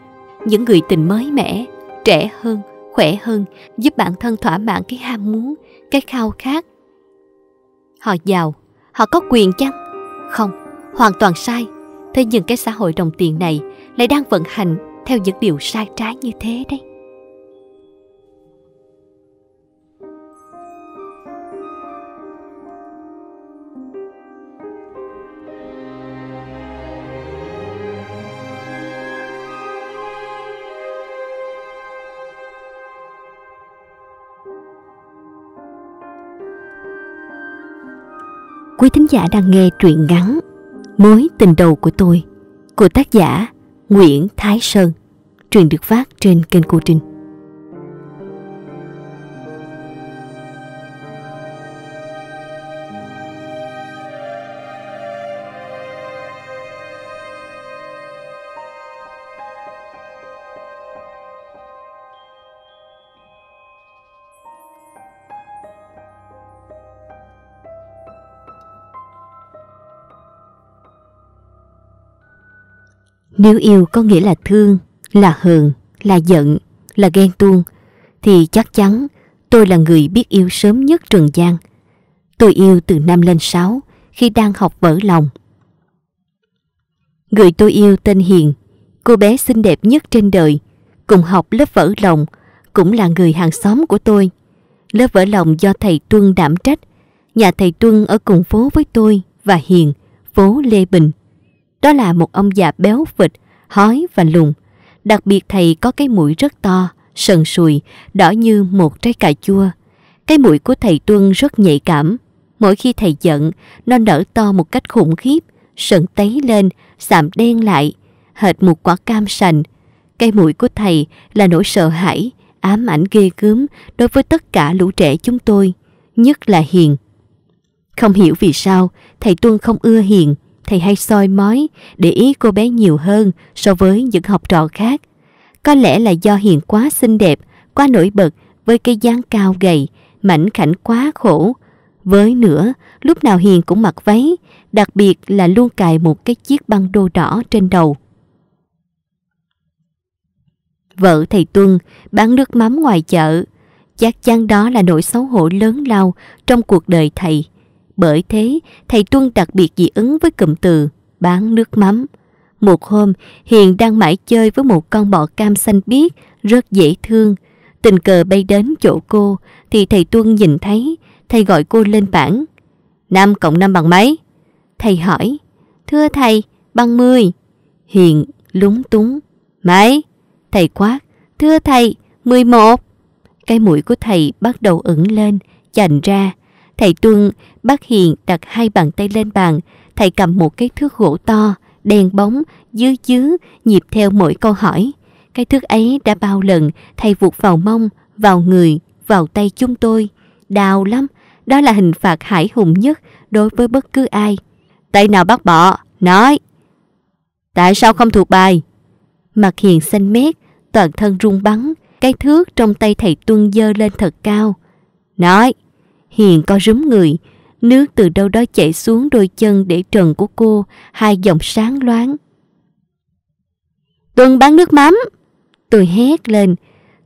những người tình mới mẻ, trẻ hơn, khỏe hơn, giúp bản thân thỏa mãn cái ham muốn, cái khao khát Họ giàu, họ có quyền chăng? Không, hoàn toàn sai. Thế nhưng cái xã hội đồng tiền này lại đang vận hành theo những điều sai trái như thế đấy. Quý thính giả đang nghe truyện ngắn Mối tình đầu của tôi của tác giả Nguyễn Thái Sơn. truyền được phát trên kênh Cô Trinh. Nếu yêu có nghĩa là thương, là hờn, là giận, là ghen tuông, thì chắc chắn tôi là người biết yêu sớm nhất trần gian Tôi yêu từ năm lên sáu khi đang học vỡ lòng. Người tôi yêu tên Hiền, cô bé xinh đẹp nhất trên đời, cùng học lớp vỡ lòng, cũng là người hàng xóm của tôi. Lớp vỡ lòng do thầy Tuân đảm trách, nhà thầy Tuân ở cùng phố với tôi và Hiền, phố Lê Bình. Đó là một ông già béo vịt, hói và lùn. Đặc biệt thầy có cái mũi rất to, sần sùi, đỏ như một trái cà chua. Cái mũi của thầy Tuân rất nhạy cảm. Mỗi khi thầy giận, nó nở to một cách khủng khiếp, sần tấy lên, sạm đen lại, hệt một quả cam sành. Cái mũi của thầy là nỗi sợ hãi, ám ảnh ghê gớm đối với tất cả lũ trẻ chúng tôi, nhất là Hiền. Không hiểu vì sao, thầy Tuân không ưa Hiền thầy hay soi mói, để ý cô bé nhiều hơn so với những học trò khác. Có lẽ là do Hiền quá xinh đẹp, quá nổi bật với cái dáng cao gầy, mảnh khảnh quá khổ. Với nữa, lúc nào Hiền cũng mặc váy, đặc biệt là luôn cài một cái chiếc băng đô đỏ trên đầu. Vợ thầy Tuân bán nước mắm ngoài chợ, chắc chắn đó là nỗi xấu hổ lớn lao trong cuộc đời thầy. Bởi thế, thầy Tuân đặc biệt dị ứng với cụm từ bán nước mắm. Một hôm, Hiền đang mãi chơi với một con bọ cam xanh biếc, rất dễ thương. Tình cờ bay đến chỗ cô, thì thầy Tuân nhìn thấy, thầy gọi cô lên bảng. năm cộng năm bằng mấy? Thầy hỏi. Thưa thầy, bằng 10. Hiền lúng túng. Mấy? Thầy quát. Thưa thầy, 11. Cái mũi của thầy bắt đầu ửng lên, chành ra. Thầy Tuân bác Hiền đặt hai bàn tay lên bàn, thầy cầm một cái thước gỗ to, đen bóng, dứ dứ, nhịp theo mỗi câu hỏi. Cái thước ấy đã bao lần thầy vụt vào mông, vào người, vào tay chúng tôi. Đau lắm, đó là hình phạt hải hùng nhất đối với bất cứ ai. Tay nào bác bỏ, nói. Tại sao không thuộc bài? Mặt hiền xanh mét, toàn thân run bắn, cái thước trong tay thầy tuân giơ lên thật cao. Nói. Hiền co rúm người, nước từ đâu đó chảy xuống đôi chân để trần của cô, hai dòng sáng loáng. Tuân bán nước mắm! Tôi hét lên.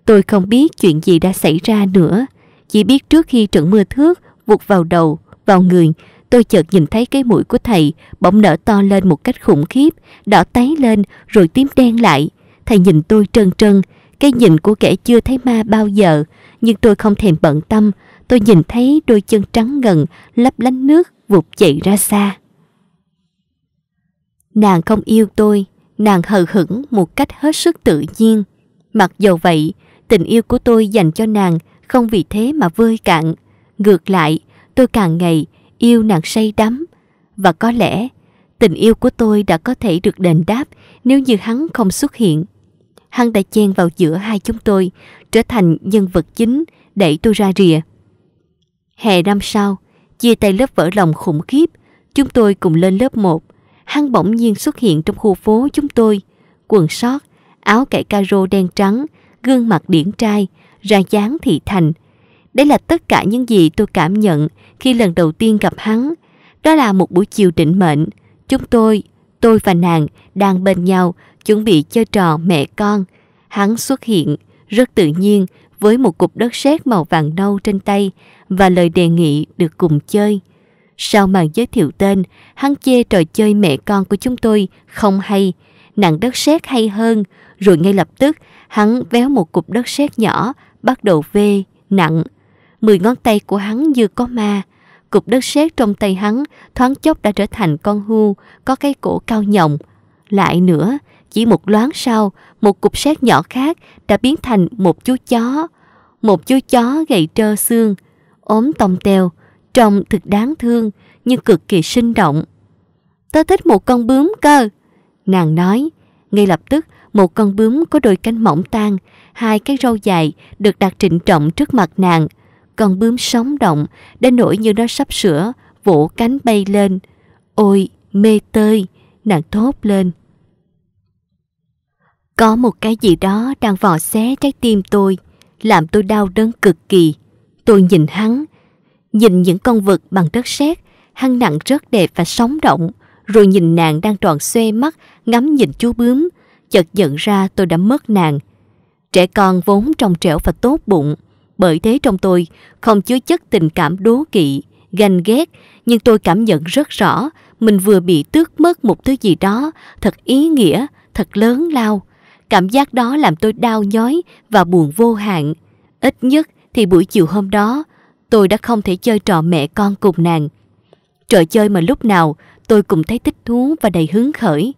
Tôi không biết chuyện gì đã xảy ra nữa. Chỉ biết trước khi trận mưa thước vụt vào đầu, vào người, tôi chợt nhìn thấy cái mũi của thầy bỗng nở to lên một cách khủng khiếp, đỏ táy lên rồi tím đen lại. Thầy nhìn tôi trân trân, cái nhìn của kẻ chưa thấy ma bao giờ, nhưng tôi không thèm bận tâm tôi nhìn thấy đôi chân trắng ngần, lấp lánh nước vụt chạy ra xa. Nàng không yêu tôi, nàng hờ hững một cách hết sức tự nhiên. Mặc dầu vậy, tình yêu của tôi dành cho nàng không vì thế mà vơi cạn. Ngược lại, tôi càng ngày yêu nàng say đắm. Và có lẽ, tình yêu của tôi đã có thể được đền đáp nếu như hắn không xuất hiện. Hắn đã chen vào giữa hai chúng tôi, trở thành nhân vật chính đẩy tôi ra rìa. Hè năm sau, chia tay lớp vỡ lòng khủng khiếp, chúng tôi cùng lên lớp 1. Hắn bỗng nhiên xuất hiện trong khu phố chúng tôi, quần sót, áo cải caro đen trắng, gương mặt điển trai, ra dáng thị thành. Đấy là tất cả những gì tôi cảm nhận khi lần đầu tiên gặp hắn. Đó là một buổi chiều định mệnh. Chúng tôi, tôi và nàng đang bên nhau chuẩn bị chơi trò mẹ con. Hắn xuất hiện, rất tự nhiên, với một cục đất sét màu vàng nâu trên tay, và lời đề nghị được cùng chơi. Sau màn giới thiệu tên, hắn chê trò chơi mẹ con của chúng tôi không hay, nặng đất sét hay hơn, rồi ngay lập tức hắn véo một cục đất sét nhỏ, bắt đầu vê, nặng. Mười ngón tay của hắn như có ma, cục đất sét trong tay hắn thoáng chốc đã trở thành con hưu có cái cổ cao nhộng. Lại nữa, chỉ một loáng sau, một cục sét nhỏ khác đã biến thành một chú chó. Một chú chó gầy trơ xương, ốm tòng tèo, trông thực đáng thương nhưng cực kỳ sinh động. Tớ thích một con bướm cơ. Nàng nói, ngay lập tức một con bướm có đôi cánh mỏng tan, hai cái râu dài được đặt trịnh trọng trước mặt nàng. Con bướm sống động, đến nỗi như nó sắp sửa, vỗ cánh bay lên. Ôi, mê tơi, nàng thốt lên. Có một cái gì đó đang vò xé trái tim tôi, làm tôi đau đớn cực kỳ. Tôi nhìn hắn, nhìn những con vật bằng đất sét, hăng nặng rất đẹp và sống động, rồi nhìn nàng đang tròn xoe mắt, ngắm nhìn chú bướm, chợt nhận ra tôi đã mất nàng. Trẻ con vốn trong trẻo và tốt bụng, bởi thế trong tôi không chứa chất tình cảm đố kỵ, ganh ghét, nhưng tôi cảm nhận rất rõ mình vừa bị tước mất một thứ gì đó thật ý nghĩa, thật lớn lao. Cảm giác đó làm tôi đau nhói và buồn vô hạn. Ít nhất thì buổi chiều hôm đó tôi đã không thể chơi trò mẹ con cùng nàng. Trò chơi mà lúc nào tôi cũng thấy thích thú và đầy hứng khởi.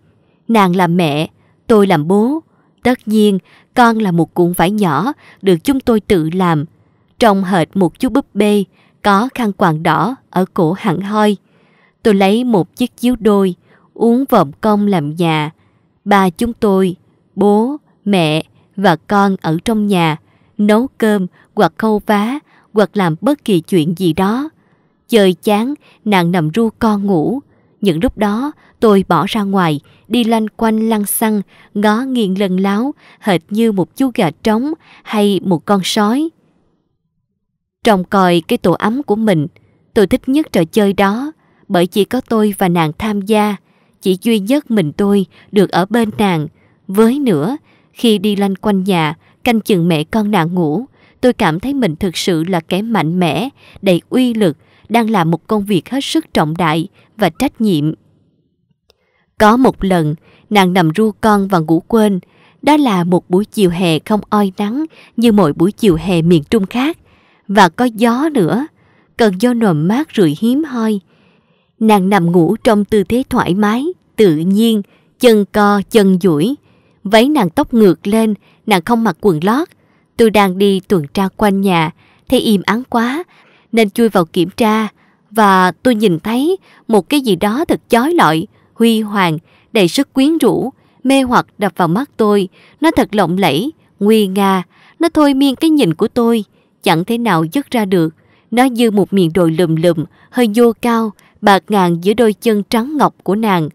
Nàng làm mẹ, tôi làm bố. Tất nhiên, con là một cuộn vải nhỏ được chúng tôi tự làm. Trong hệt một chú búp bê, có khăn quàng đỏ ở cổ hẳn hoi. Tôi lấy một chiếc chiếu đôi, uống vòm công làm nhà. Ba chúng tôi, bố, mẹ và con ở trong nhà, nấu cơm hoặc khâu vá, hoặc làm bất kỳ chuyện gì đó. Chơi chán, nàng nằm ru con ngủ. Những lúc đó, tôi bỏ ra ngoài, đi lanh quanh lăng xăng, ngó nghiêng lần láo, hệt như một chú gà trống hay một con sói. Trông coi cái tổ ấm của mình, tôi thích nhất trò chơi đó, bởi chỉ có tôi và nàng tham gia, chỉ duy nhất mình tôi được ở bên nàng. Với nữa, khi đi lanh quanh nhà, canh chừng mẹ con nàng ngủ, tôi cảm thấy mình thực sự là kẻ mạnh mẽ, đầy uy lực, đang làm một công việc hết sức trọng đại và trách nhiệm. Có một lần, nàng nằm ru con và ngủ quên. Đó là một buổi chiều hè không oi nắng như mọi buổi chiều hè miền Trung khác. Và có gió nữa, cần gió nồm mát rượi hiếm hoi. Nàng nằm ngủ trong tư thế thoải mái, tự nhiên, chân co, chân duỗi. Váy nàng tóc ngược lên, nàng không mặc quần lót, Tôi đang đi tuần tra quanh nhà, thấy im ắng quá, nên chui vào kiểm tra. Và tôi nhìn thấy một cái gì đó thật chói lọi, huy hoàng, đầy sức quyến rũ, mê hoặc đập vào mắt tôi. Nó thật lộng lẫy, nguy nga, nó thôi miên cái nhìn của tôi, chẳng thể nào dứt ra được. Nó như một miệng đồi lùm lùm, hơi vô cao, bạc ngàn giữa đôi chân trắng ngọc của nàng.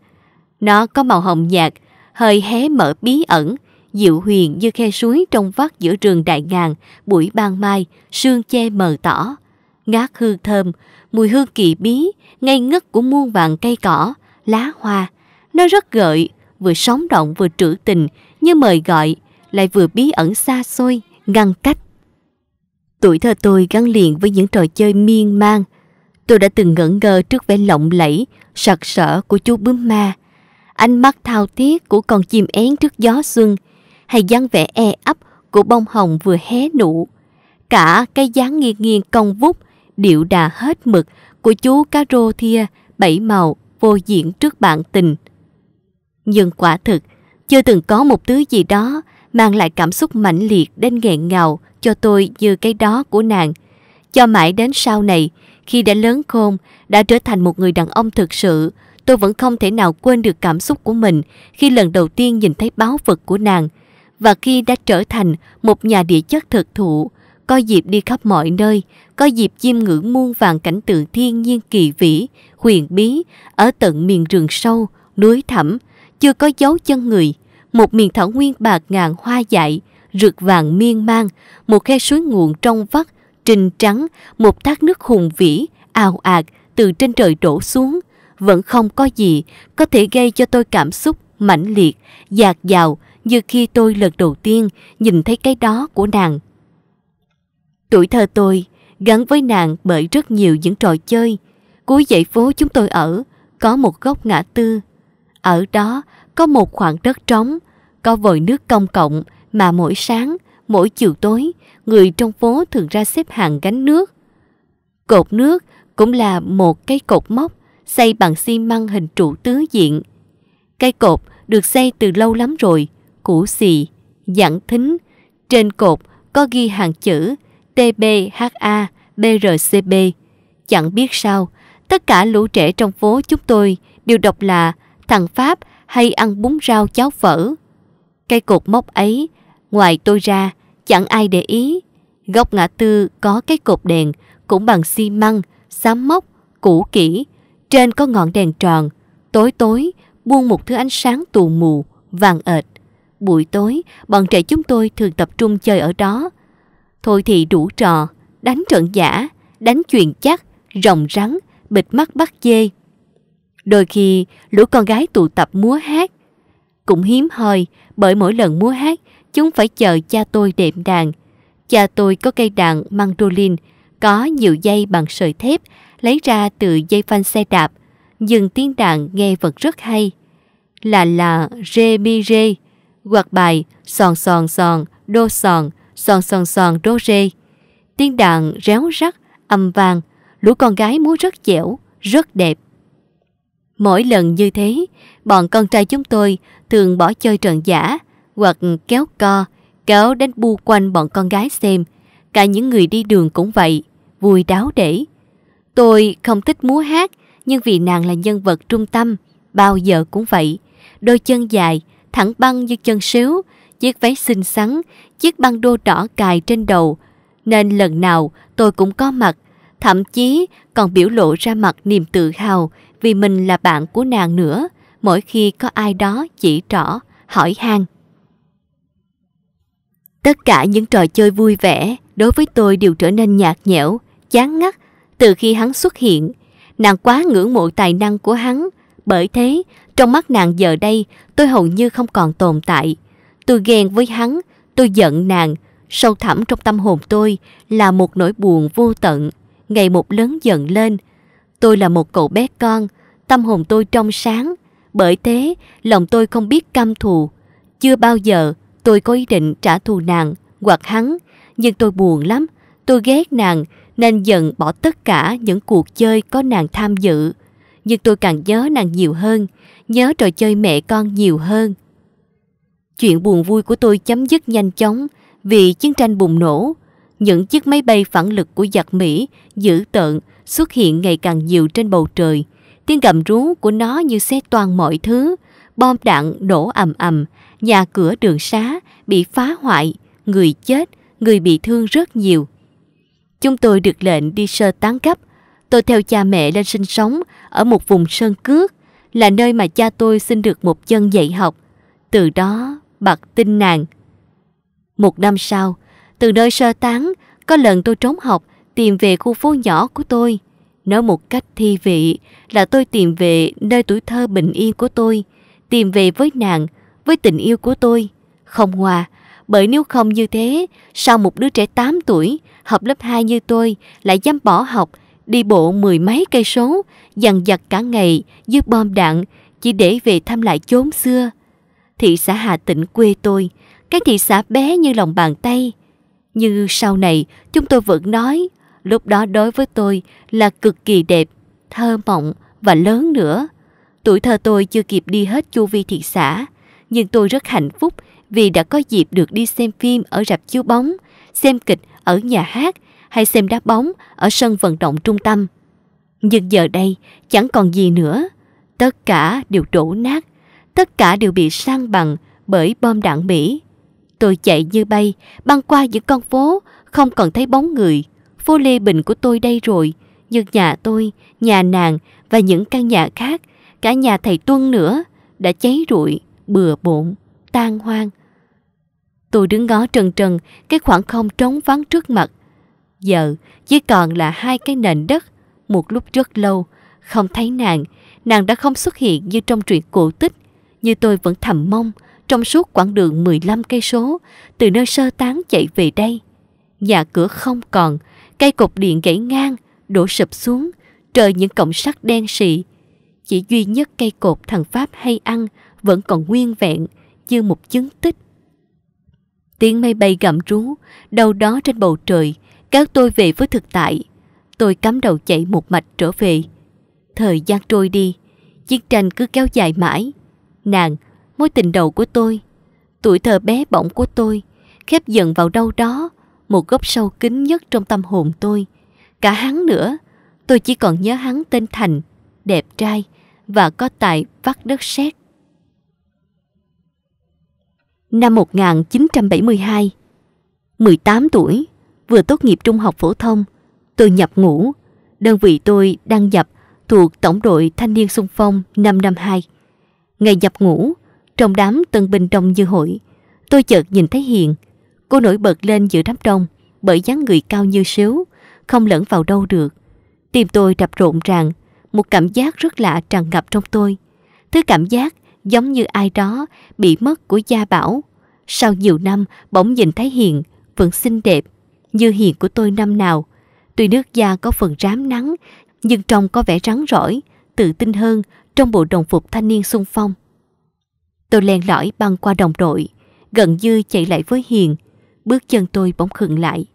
Nó có màu hồng nhạt, hơi hé mở bí ẩn, dịu huyền như khe suối trong vắt giữa rừng đại ngàn, buổi ban mai, sương che mờ tỏ. Ngát hương thơm, mùi hương kỳ bí, ngây ngất của muôn vàng cây cỏ, lá hoa. Nó rất gợi, vừa sống động vừa trữ tình, như mời gọi, lại vừa bí ẩn xa xôi, ngăn cách. Tuổi thơ tôi gắn liền với những trò chơi miên man. Tôi đã từng ngẩn ngơ trước vẻ lộng lẫy, sặc sỡ của chú bướm ma, ánh mắt thao thiết của con chim én trước gió xuân – hay dáng vẻ e ấp của bông hồng vừa hé nụ. Cả cái dáng nghiêng nghiêng cong vút, điệu đà hết mực của chú cá rô thia bảy màu vô diện trước bạn tình. Nhưng quả thực, chưa từng có một thứ gì đó mang lại cảm xúc mãnh liệt đến nghẹn ngào cho tôi như cái đó của nàng. Cho mãi đến sau này, khi đã lớn khôn, đã trở thành một người đàn ông thực sự, tôi vẫn không thể nào quên được cảm xúc của mình khi lần đầu tiên nhìn thấy báo vật của nàng và khi đã trở thành một nhà địa chất thực thụ, có dịp đi khắp mọi nơi, có dịp chiêm ngưỡng muôn vàng cảnh tượng thiên nhiên kỳ vĩ, huyền bí ở tận miền rừng sâu, núi thẳm, chưa có dấu chân người, một miền thảo nguyên bạc ngàn hoa dại, rực vàng miên man, một khe suối nguồn trong vắt, trình trắng, một thác nước hùng vĩ, ào ạt từ trên trời đổ xuống, vẫn không có gì có thể gây cho tôi cảm xúc mãnh liệt, dạt dào như khi tôi lần đầu tiên nhìn thấy cái đó của nàng. Tuổi thơ tôi gắn với nàng bởi rất nhiều những trò chơi. Cuối dãy phố chúng tôi ở có một góc ngã tư. Ở đó có một khoảng đất trống, có vòi nước công cộng mà mỗi sáng, mỗi chiều tối, người trong phố thường ra xếp hàng gánh nước. Cột nước cũng là một cái cột mốc xây bằng xi măng hình trụ tứ diện. Cây cột được xây từ lâu lắm rồi, cũ xì, dạng thính. Trên cột có ghi hàng chữ TBHA BRCB. Chẳng biết sao, tất cả lũ trẻ trong phố chúng tôi đều đọc là thằng Pháp hay ăn bún rau cháo phở. Cây cột mốc ấy, ngoài tôi ra, chẳng ai để ý. Góc ngã tư có cái cột đèn cũng bằng xi măng, xám mốc, cũ kỹ. Trên có ngọn đèn tròn, tối tối buông một thứ ánh sáng tù mù, vàng ệt buổi tối bọn trẻ chúng tôi thường tập trung chơi ở đó. Thôi thì rủ trò, đánh trận giả, đánh chuyện chắc, rồng rắn, bịt mắt bắt dê. Đôi khi lũ con gái tụ tập múa hát. Cũng hiếm hoi bởi mỗi lần múa hát chúng phải chờ cha tôi đệm đàn. Cha tôi có cây đàn mandolin, có nhiều dây bằng sợi thép lấy ra từ dây phanh xe đạp, Dừng tiếng đàn nghe vật rất hay. Là là re mi re quạt bài, sòn sòn sòn, đô sòn, sòn sòn sòn đô rê. Tiếng đàn réo rắc, âm vang, lũ con gái múa rất dẻo, rất đẹp. Mỗi lần như thế, bọn con trai chúng tôi thường bỏ chơi trần giả hoặc kéo co, kéo đến bu quanh bọn con gái xem. Cả những người đi đường cũng vậy, vui đáo để. Tôi không thích múa hát, nhưng vì nàng là nhân vật trung tâm, bao giờ cũng vậy. Đôi chân dài, thẳng băng như chân xíu chiếc váy xinh xắn, chiếc băng đô đỏ cài trên đầu. Nên lần nào tôi cũng có mặt, thậm chí còn biểu lộ ra mặt niềm tự hào vì mình là bạn của nàng nữa, mỗi khi có ai đó chỉ trỏ, hỏi han. Tất cả những trò chơi vui vẻ đối với tôi đều trở nên nhạt nhẽo, chán ngắt từ khi hắn xuất hiện. Nàng quá ngưỡng mộ tài năng của hắn, bởi thế, trong mắt nàng giờ đây, tôi hầu như không còn tồn tại. Tôi ghen với hắn, tôi giận nàng, sâu thẳm trong tâm hồn tôi là một nỗi buồn vô tận, ngày một lớn dần lên. Tôi là một cậu bé con, tâm hồn tôi trong sáng, bởi thế lòng tôi không biết căm thù. Chưa bao giờ tôi có ý định trả thù nàng hoặc hắn, nhưng tôi buồn lắm, tôi ghét nàng nên giận bỏ tất cả những cuộc chơi có nàng tham dự nhưng tôi càng nhớ nàng nhiều hơn, nhớ trò chơi mẹ con nhiều hơn. Chuyện buồn vui của tôi chấm dứt nhanh chóng vì chiến tranh bùng nổ. Những chiếc máy bay phản lực của giặc Mỹ dữ tợn xuất hiện ngày càng nhiều trên bầu trời. Tiếng gầm rú của nó như xé toàn mọi thứ. Bom đạn đổ ầm ầm, nhà cửa đường xá bị phá hoại, người chết, người bị thương rất nhiều. Chúng tôi được lệnh đi sơ tán gấp Tôi theo cha mẹ lên sinh sống ở một vùng sơn cước, là nơi mà cha tôi xin được một chân dạy học. Từ đó, bạc tin nàng. Một năm sau, từ nơi sơ tán, có lần tôi trốn học tìm về khu phố nhỏ của tôi. Nói một cách thi vị là tôi tìm về nơi tuổi thơ bình yên của tôi, tìm về với nàng, với tình yêu của tôi. Không hòa, bởi nếu không như thế, sao một đứa trẻ 8 tuổi, học lớp 2 như tôi lại dám bỏ học, đi bộ mười mấy cây số, dằn vặt cả ngày dưới bom đạn chỉ để về thăm lại chốn xưa. Thị xã Hà Tĩnh quê tôi, cái thị xã bé như lòng bàn tay. Như sau này chúng tôi vẫn nói, lúc đó đối với tôi là cực kỳ đẹp, thơ mộng và lớn nữa. Tuổi thơ tôi chưa kịp đi hết chu vi thị xã, nhưng tôi rất hạnh phúc vì đã có dịp được đi xem phim ở rạp chiếu bóng, xem kịch ở nhà hát hay xem đá bóng ở sân vận động trung tâm. Nhưng giờ đây chẳng còn gì nữa. Tất cả đều đổ nát, tất cả đều bị sang bằng bởi bom đạn Mỹ. Tôi chạy như bay, băng qua những con phố, không còn thấy bóng người. Phố Lê Bình của tôi đây rồi, nhưng nhà tôi, nhà nàng và những căn nhà khác, cả nhà thầy Tuân nữa, đã cháy rụi, bừa bộn, tan hoang. Tôi đứng ngó trần trần cái khoảng không trống vắng trước mặt giờ chỉ còn là hai cái nền đất. Một lúc rất lâu, không thấy nàng, nàng đã không xuất hiện như trong truyện cổ tích, như tôi vẫn thầm mong trong suốt quãng đường 15 cây số từ nơi sơ tán chạy về đây. Nhà cửa không còn, cây cột điện gãy ngang, đổ sụp xuống, trời những cọng sắt đen sì. Chỉ duy nhất cây cột thằng Pháp hay ăn vẫn còn nguyên vẹn như một chứng tích. Tiếng mây bay gặm rú, đâu đó trên bầu trời, kéo tôi về với thực tại. Tôi cắm đầu chạy một mạch trở về. Thời gian trôi đi, chiến tranh cứ kéo dài mãi. Nàng, mối tình đầu của tôi, tuổi thơ bé bỏng của tôi, khép dần vào đâu đó, một góc sâu kín nhất trong tâm hồn tôi. Cả hắn nữa, tôi chỉ còn nhớ hắn tên Thành, đẹp trai và có tài vắt đất sét. Năm 1972, 18 tuổi, vừa tốt nghiệp trung học phổ thông, tôi nhập ngũ. Đơn vị tôi đang nhập thuộc Tổng đội Thanh niên xung phong 552. Ngày nhập ngũ, trong đám tân binh đông như hội, tôi chợt nhìn thấy Hiền. Cô nổi bật lên giữa đám đông bởi dáng người cao như xíu, không lẫn vào đâu được. Tim tôi đập rộn ràng, một cảm giác rất lạ tràn ngập trong tôi. Thứ cảm giác giống như ai đó bị mất của gia bảo. Sau nhiều năm bỗng nhìn thấy Hiền vẫn xinh đẹp, như hiền của tôi năm nào. Tuy nước da có phần rám nắng, nhưng trông có vẻ rắn rỏi, tự tin hơn trong bộ đồng phục thanh niên xung phong. Tôi len lỏi băng qua đồng đội, gần như chạy lại với Hiền. Bước chân tôi bỗng khựng lại.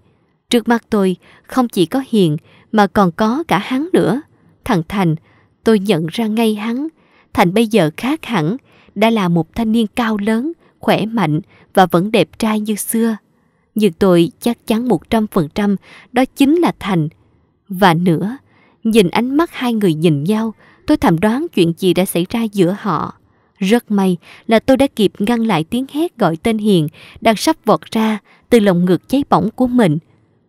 Trước mắt tôi không chỉ có Hiền mà còn có cả hắn nữa. Thằng Thành, tôi nhận ra ngay hắn. Thành bây giờ khác hẳn, đã là một thanh niên cao lớn, khỏe mạnh và vẫn đẹp trai như xưa nhưng tôi chắc chắn 100% đó chính là Thành. Và nữa, nhìn ánh mắt hai người nhìn nhau, tôi thầm đoán chuyện gì đã xảy ra giữa họ. Rất may là tôi đã kịp ngăn lại tiếng hét gọi tên Hiền đang sắp vọt ra từ lồng ngực cháy bỏng của mình.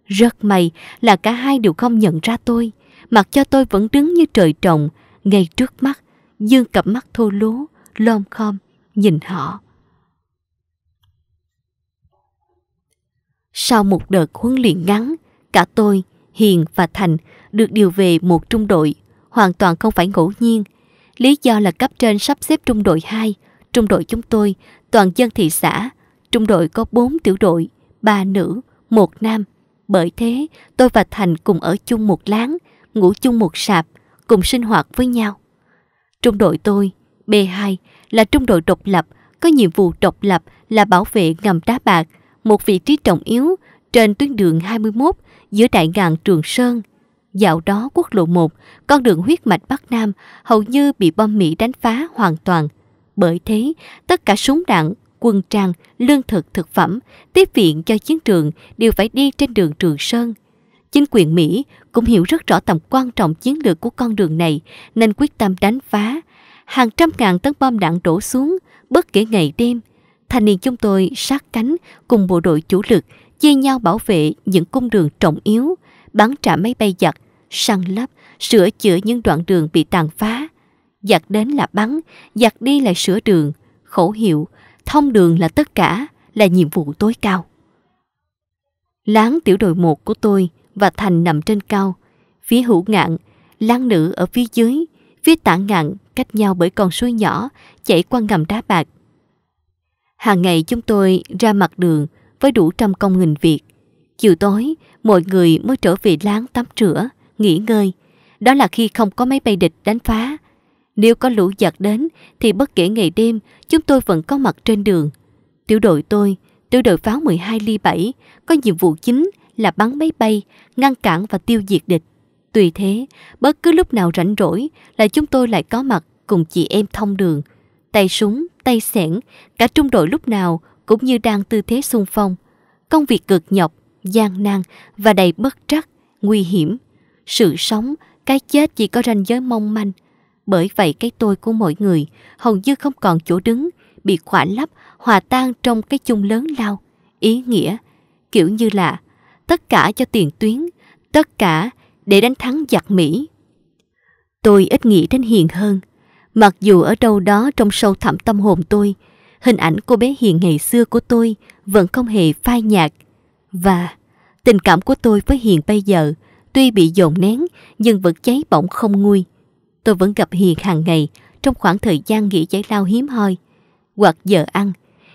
Rất may là cả hai đều không nhận ra tôi, mặc cho tôi vẫn đứng như trời trồng, ngay trước mắt, dương cặp mắt thô lố, lom khom, nhìn họ. Sau một đợt huấn luyện ngắn, cả tôi, Hiền và Thành được điều về một trung đội, hoàn toàn không phải ngẫu nhiên. Lý do là cấp trên sắp xếp trung đội 2, trung đội chúng tôi, toàn dân thị xã, trung đội có 4 tiểu đội, 3 nữ, 1 nam. Bởi thế, tôi và Thành cùng ở chung một láng, ngủ chung một sạp, cùng sinh hoạt với nhau. Trung đội tôi, B2, là trung đội độc lập, có nhiệm vụ độc lập là bảo vệ ngầm đá bạc, một vị trí trọng yếu trên tuyến đường 21 giữa đại ngàn Trường Sơn. Dạo đó quốc lộ 1, con đường huyết mạch Bắc Nam hầu như bị bom Mỹ đánh phá hoàn toàn. Bởi thế, tất cả súng đạn, quân trang, lương thực, thực phẩm, tiếp viện cho chiến trường đều phải đi trên đường Trường Sơn. Chính quyền Mỹ cũng hiểu rất rõ tầm quan trọng chiến lược của con đường này nên quyết tâm đánh phá. Hàng trăm ngàn tấn bom đạn đổ xuống bất kể ngày đêm – thanh niên chúng tôi sát cánh cùng bộ đội chủ lực chia nhau bảo vệ những cung đường trọng yếu, bắn trả máy bay giặc, săn lấp, sửa chữa những đoạn đường bị tàn phá. Giặc đến là bắn, giặc đi là sửa đường, khẩu hiệu, thông đường là tất cả, là nhiệm vụ tối cao. Láng tiểu đội 1 của tôi và Thành nằm trên cao, phía hữu ngạn, láng nữ ở phía dưới, phía tả ngạn cách nhau bởi con suối nhỏ chảy qua ngầm đá bạc Hàng ngày chúng tôi ra mặt đường với đủ trăm công nghìn việc. Chiều tối, mọi người mới trở về láng tắm rửa, nghỉ ngơi. Đó là khi không có máy bay địch đánh phá. Nếu có lũ giặc đến thì bất kể ngày đêm chúng tôi vẫn có mặt trên đường. Tiểu đội tôi, tiểu đội pháo 12 ly 7 có nhiệm vụ chính là bắn máy bay, ngăn cản và tiêu diệt địch. Tùy thế, bất cứ lúc nào rảnh rỗi là chúng tôi lại có mặt cùng chị em thông đường, tay súng, tay xẻng, cả trung đội lúc nào cũng như đang tư thế xung phong. Công việc cực nhọc, gian nan và đầy bất trắc, nguy hiểm. Sự sống, cái chết chỉ có ranh giới mong manh. Bởi vậy cái tôi của mọi người hầu như không còn chỗ đứng, bị khỏa lấp, hòa tan trong cái chung lớn lao. Ý nghĩa, kiểu như là tất cả cho tiền tuyến, tất cả để đánh thắng giặc Mỹ. Tôi ít nghĩ đến Hiền hơn – Mặc dù ở đâu đó trong sâu thẳm tâm hồn tôi, hình ảnh cô bé hiền ngày xưa của tôi vẫn không hề phai nhạt. Và tình cảm của tôi với Hiền bây giờ tuy bị dồn nén nhưng vẫn cháy bỏng không nguôi. Tôi vẫn gặp Hiền hàng ngày trong khoảng thời gian nghỉ giải lao hiếm hoi hoặc giờ ăn.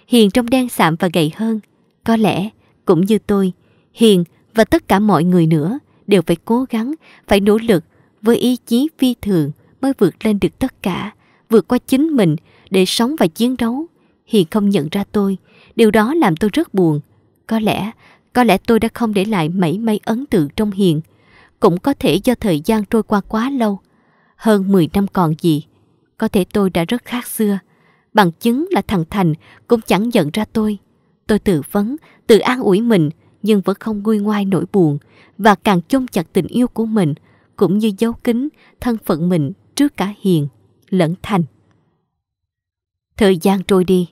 Hiền trông đen sạm và gầy hơn. Có lẽ, cũng như tôi, Hiền và tất cả mọi người nữa đều phải cố gắng, phải nỗ lực với ý chí phi thường mới vượt lên được tất cả, vượt qua chính mình để sống và chiến đấu. Hiền không nhận ra tôi, điều đó làm tôi rất buồn. Có lẽ, có lẽ tôi đã không để lại mảy may ấn tượng trong Hiền. Cũng có thể do thời gian trôi qua quá lâu, hơn 10 năm còn gì. Có thể tôi đã rất khác xưa. Bằng chứng là thằng Thành cũng chẳng nhận ra tôi. Tôi tự vấn, tự an ủi mình, nhưng vẫn không nguôi ngoai nỗi buồn và càng chôn chặt tình yêu của mình cũng như giấu kín thân phận mình trước cả Hiền lẫn Thành. Thời gian trôi đi,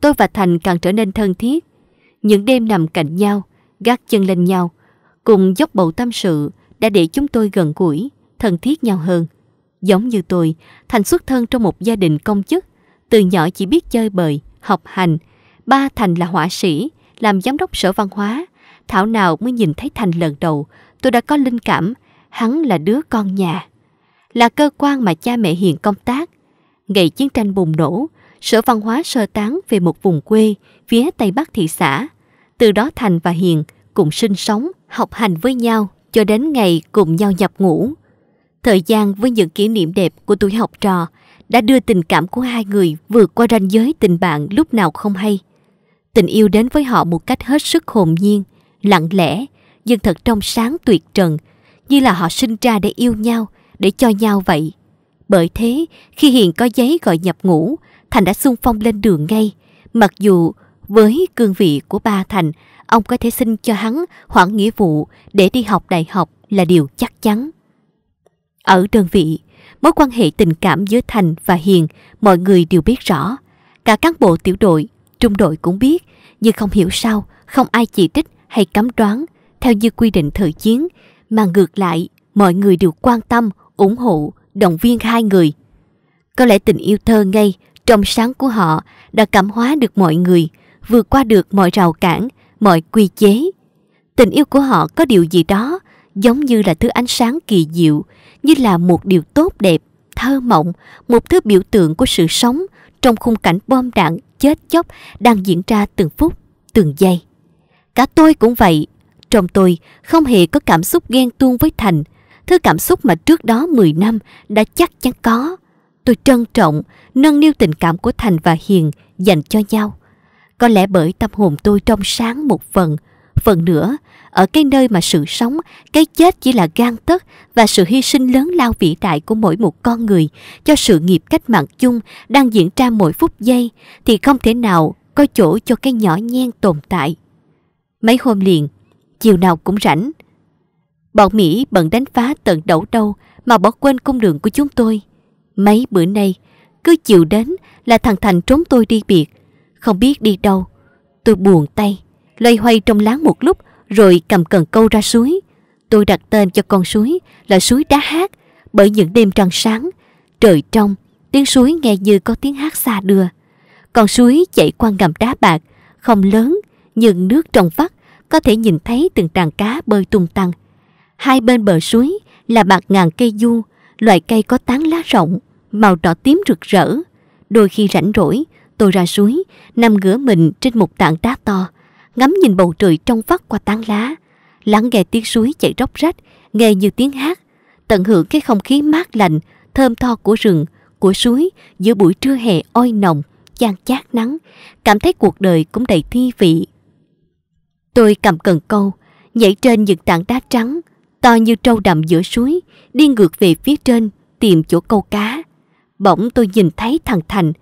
tôi và Thành càng trở nên thân thiết. Những đêm nằm cạnh nhau, gác chân lên nhau, cùng dốc bầu tâm sự đã để chúng tôi gần gũi, thân thiết nhau hơn. Giống như tôi, Thành xuất thân trong một gia đình công chức, từ nhỏ chỉ biết chơi bời, học hành. Ba Thành là họa sĩ, làm giám đốc sở văn hóa. Thảo nào mới nhìn thấy Thành lần đầu, tôi đã có linh cảm, hắn là đứa con nhà là cơ quan mà cha mẹ Hiền công tác. Ngày chiến tranh bùng nổ, Sở Văn hóa sơ tán về một vùng quê phía Tây Bắc thị xã. Từ đó Thành và Hiền cùng sinh sống, học hành với nhau cho đến ngày cùng nhau nhập ngũ. Thời gian với những kỷ niệm đẹp của tuổi học trò đã đưa tình cảm của hai người vượt qua ranh giới tình bạn lúc nào không hay. Tình yêu đến với họ một cách hết sức hồn nhiên, lặng lẽ, nhưng thật trong sáng tuyệt trần, như là họ sinh ra để yêu nhau, để cho nhau vậy. Bởi thế, khi Hiền có giấy gọi nhập ngũ, Thành đã xung phong lên đường ngay. Mặc dù với cương vị của ba Thành, ông có thể xin cho hắn hoãn nghĩa vụ để đi học đại học là điều chắc chắn. Ở đơn vị, mối quan hệ tình cảm giữa Thành và Hiền mọi người đều biết rõ. Cả cán bộ tiểu đội, trung đội cũng biết, nhưng không hiểu sao không ai chỉ trích hay cấm đoán theo như quy định thời chiến, mà ngược lại mọi người đều quan tâm, ủng hộ, động viên hai người. Có lẽ tình yêu thơ ngây, trong sáng của họ đã cảm hóa được mọi người, vượt qua được mọi rào cản, mọi quy chế. Tình yêu của họ có điều gì đó giống như là thứ ánh sáng kỳ diệu, như là một điều tốt đẹp, thơ mộng, một thứ biểu tượng của sự sống trong khung cảnh bom đạn chết chóc đang diễn ra từng phút, từng giây. Cả tôi cũng vậy, trong tôi không hề có cảm xúc ghen tuông với Thành – thứ cảm xúc mà trước đó 10 năm đã chắc chắn có. Tôi trân trọng, nâng niu tình cảm của Thành và Hiền dành cho nhau. Có lẽ bởi tâm hồn tôi trong sáng một phần, phần nữa, ở cái nơi mà sự sống, cái chết chỉ là gan tất và sự hy sinh lớn lao vĩ đại của mỗi một con người cho sự nghiệp cách mạng chung đang diễn ra mỗi phút giây thì không thể nào có chỗ cho cái nhỏ nhen tồn tại. Mấy hôm liền, chiều nào cũng rảnh, Bọn Mỹ bận đánh phá tận đẩu đâu mà bỏ quên cung đường của chúng tôi. Mấy bữa nay, cứ chịu đến là thằng Thành trốn tôi đi biệt. Không biết đi đâu. Tôi buồn tay, loay hoay trong láng một lúc rồi cầm cần câu ra suối. Tôi đặt tên cho con suối là suối đá hát bởi những đêm trăng sáng, trời trong, tiếng suối nghe như có tiếng hát xa đưa. Con suối chạy qua ngầm đá bạc, không lớn, nhưng nước trong vắt có thể nhìn thấy từng đàn cá bơi tung tăng. Hai bên bờ suối là bạc ngàn cây du, loại cây có tán lá rộng, màu đỏ tím rực rỡ. Đôi khi rảnh rỗi, tôi ra suối, nằm ngửa mình trên một tảng đá to, ngắm nhìn bầu trời trong vắt qua tán lá, lắng nghe tiếng suối chảy róc rách, nghe như tiếng hát, tận hưởng cái không khí mát lạnh thơm tho của rừng, của suối giữa buổi trưa hè oi nồng, chan chát nắng, cảm thấy cuộc đời cũng đầy thi vị. Tôi cầm cần câu, nhảy trên những tảng đá trắng, to như trâu đầm giữa suối, đi ngược về phía trên, tìm chỗ câu cá. Bỗng tôi nhìn thấy thằng Thành,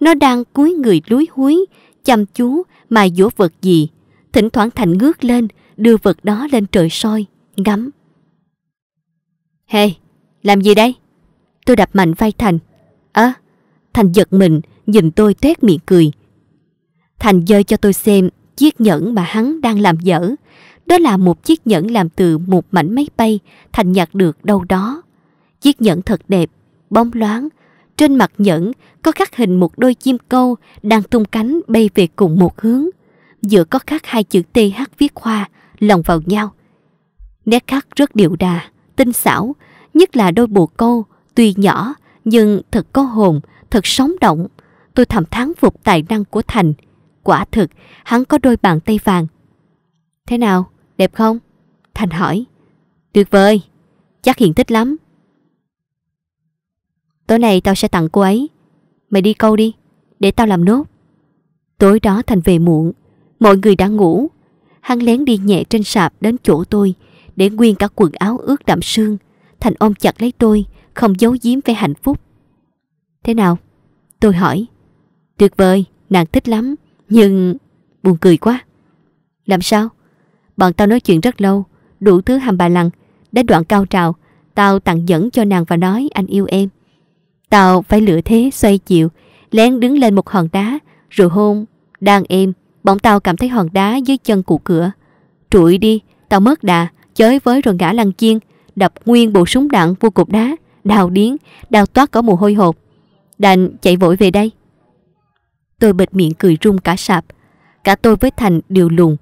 nó đang cúi người lúi húi, chăm chú mà vỗ vật gì. Thỉnh thoảng Thành ngước lên, đưa vật đó lên trời soi, ngắm. Hề, hey, làm gì đây? Tôi đập mạnh vai Thành. Ơ, Thành giật mình, nhìn tôi tuét miệng cười. Thành giơ cho tôi xem chiếc nhẫn mà hắn đang làm dở. Đó là một chiếc nhẫn làm từ một mảnh máy bay Thành nhặt được đâu đó Chiếc nhẫn thật đẹp, bóng loáng Trên mặt nhẫn có khắc hình một đôi chim câu Đang tung cánh bay về cùng một hướng Giữa có khắc hai chữ TH viết hoa Lòng vào nhau Nét khắc rất điệu đà, tinh xảo Nhất là đôi bồ câu Tuy nhỏ nhưng thật có hồn Thật sống động Tôi thầm thán phục tài năng của Thành Quả thực hắn có đôi bàn tay vàng Thế nào? Đẹp không? Thành hỏi. Tuyệt vời, chắc hiện thích lắm. Tối nay tao sẽ tặng cô ấy. Mày đi câu đi, để tao làm nốt. Tối đó Thành về muộn, mọi người đã ngủ. Hắn lén đi nhẹ trên sạp đến chỗ tôi, để nguyên cả quần áo ướt đậm sương. Thành ôm chặt lấy tôi, không giấu giếm về hạnh phúc. Thế nào? Tôi hỏi. Tuyệt vời, nàng thích lắm, nhưng... Buồn cười quá. Làm sao? Bọn tao nói chuyện rất lâu Đủ thứ hàm bà lằng Đến đoạn cao trào Tao tặng dẫn cho nàng và nói anh yêu em Tao phải lựa thế xoay chịu Lén đứng lên một hòn đá Rồi hôn Đang êm bỗng tao cảm thấy hòn đá dưới chân cụ cửa Trụi đi Tao mất đà Chới với rồi ngã lăn chiên Đập nguyên bộ súng đạn vô cục đá Đào điến Đào toát có mồ hôi hột Đành chạy vội về đây Tôi bịt miệng cười run cả sạp Cả tôi với Thành đều lùn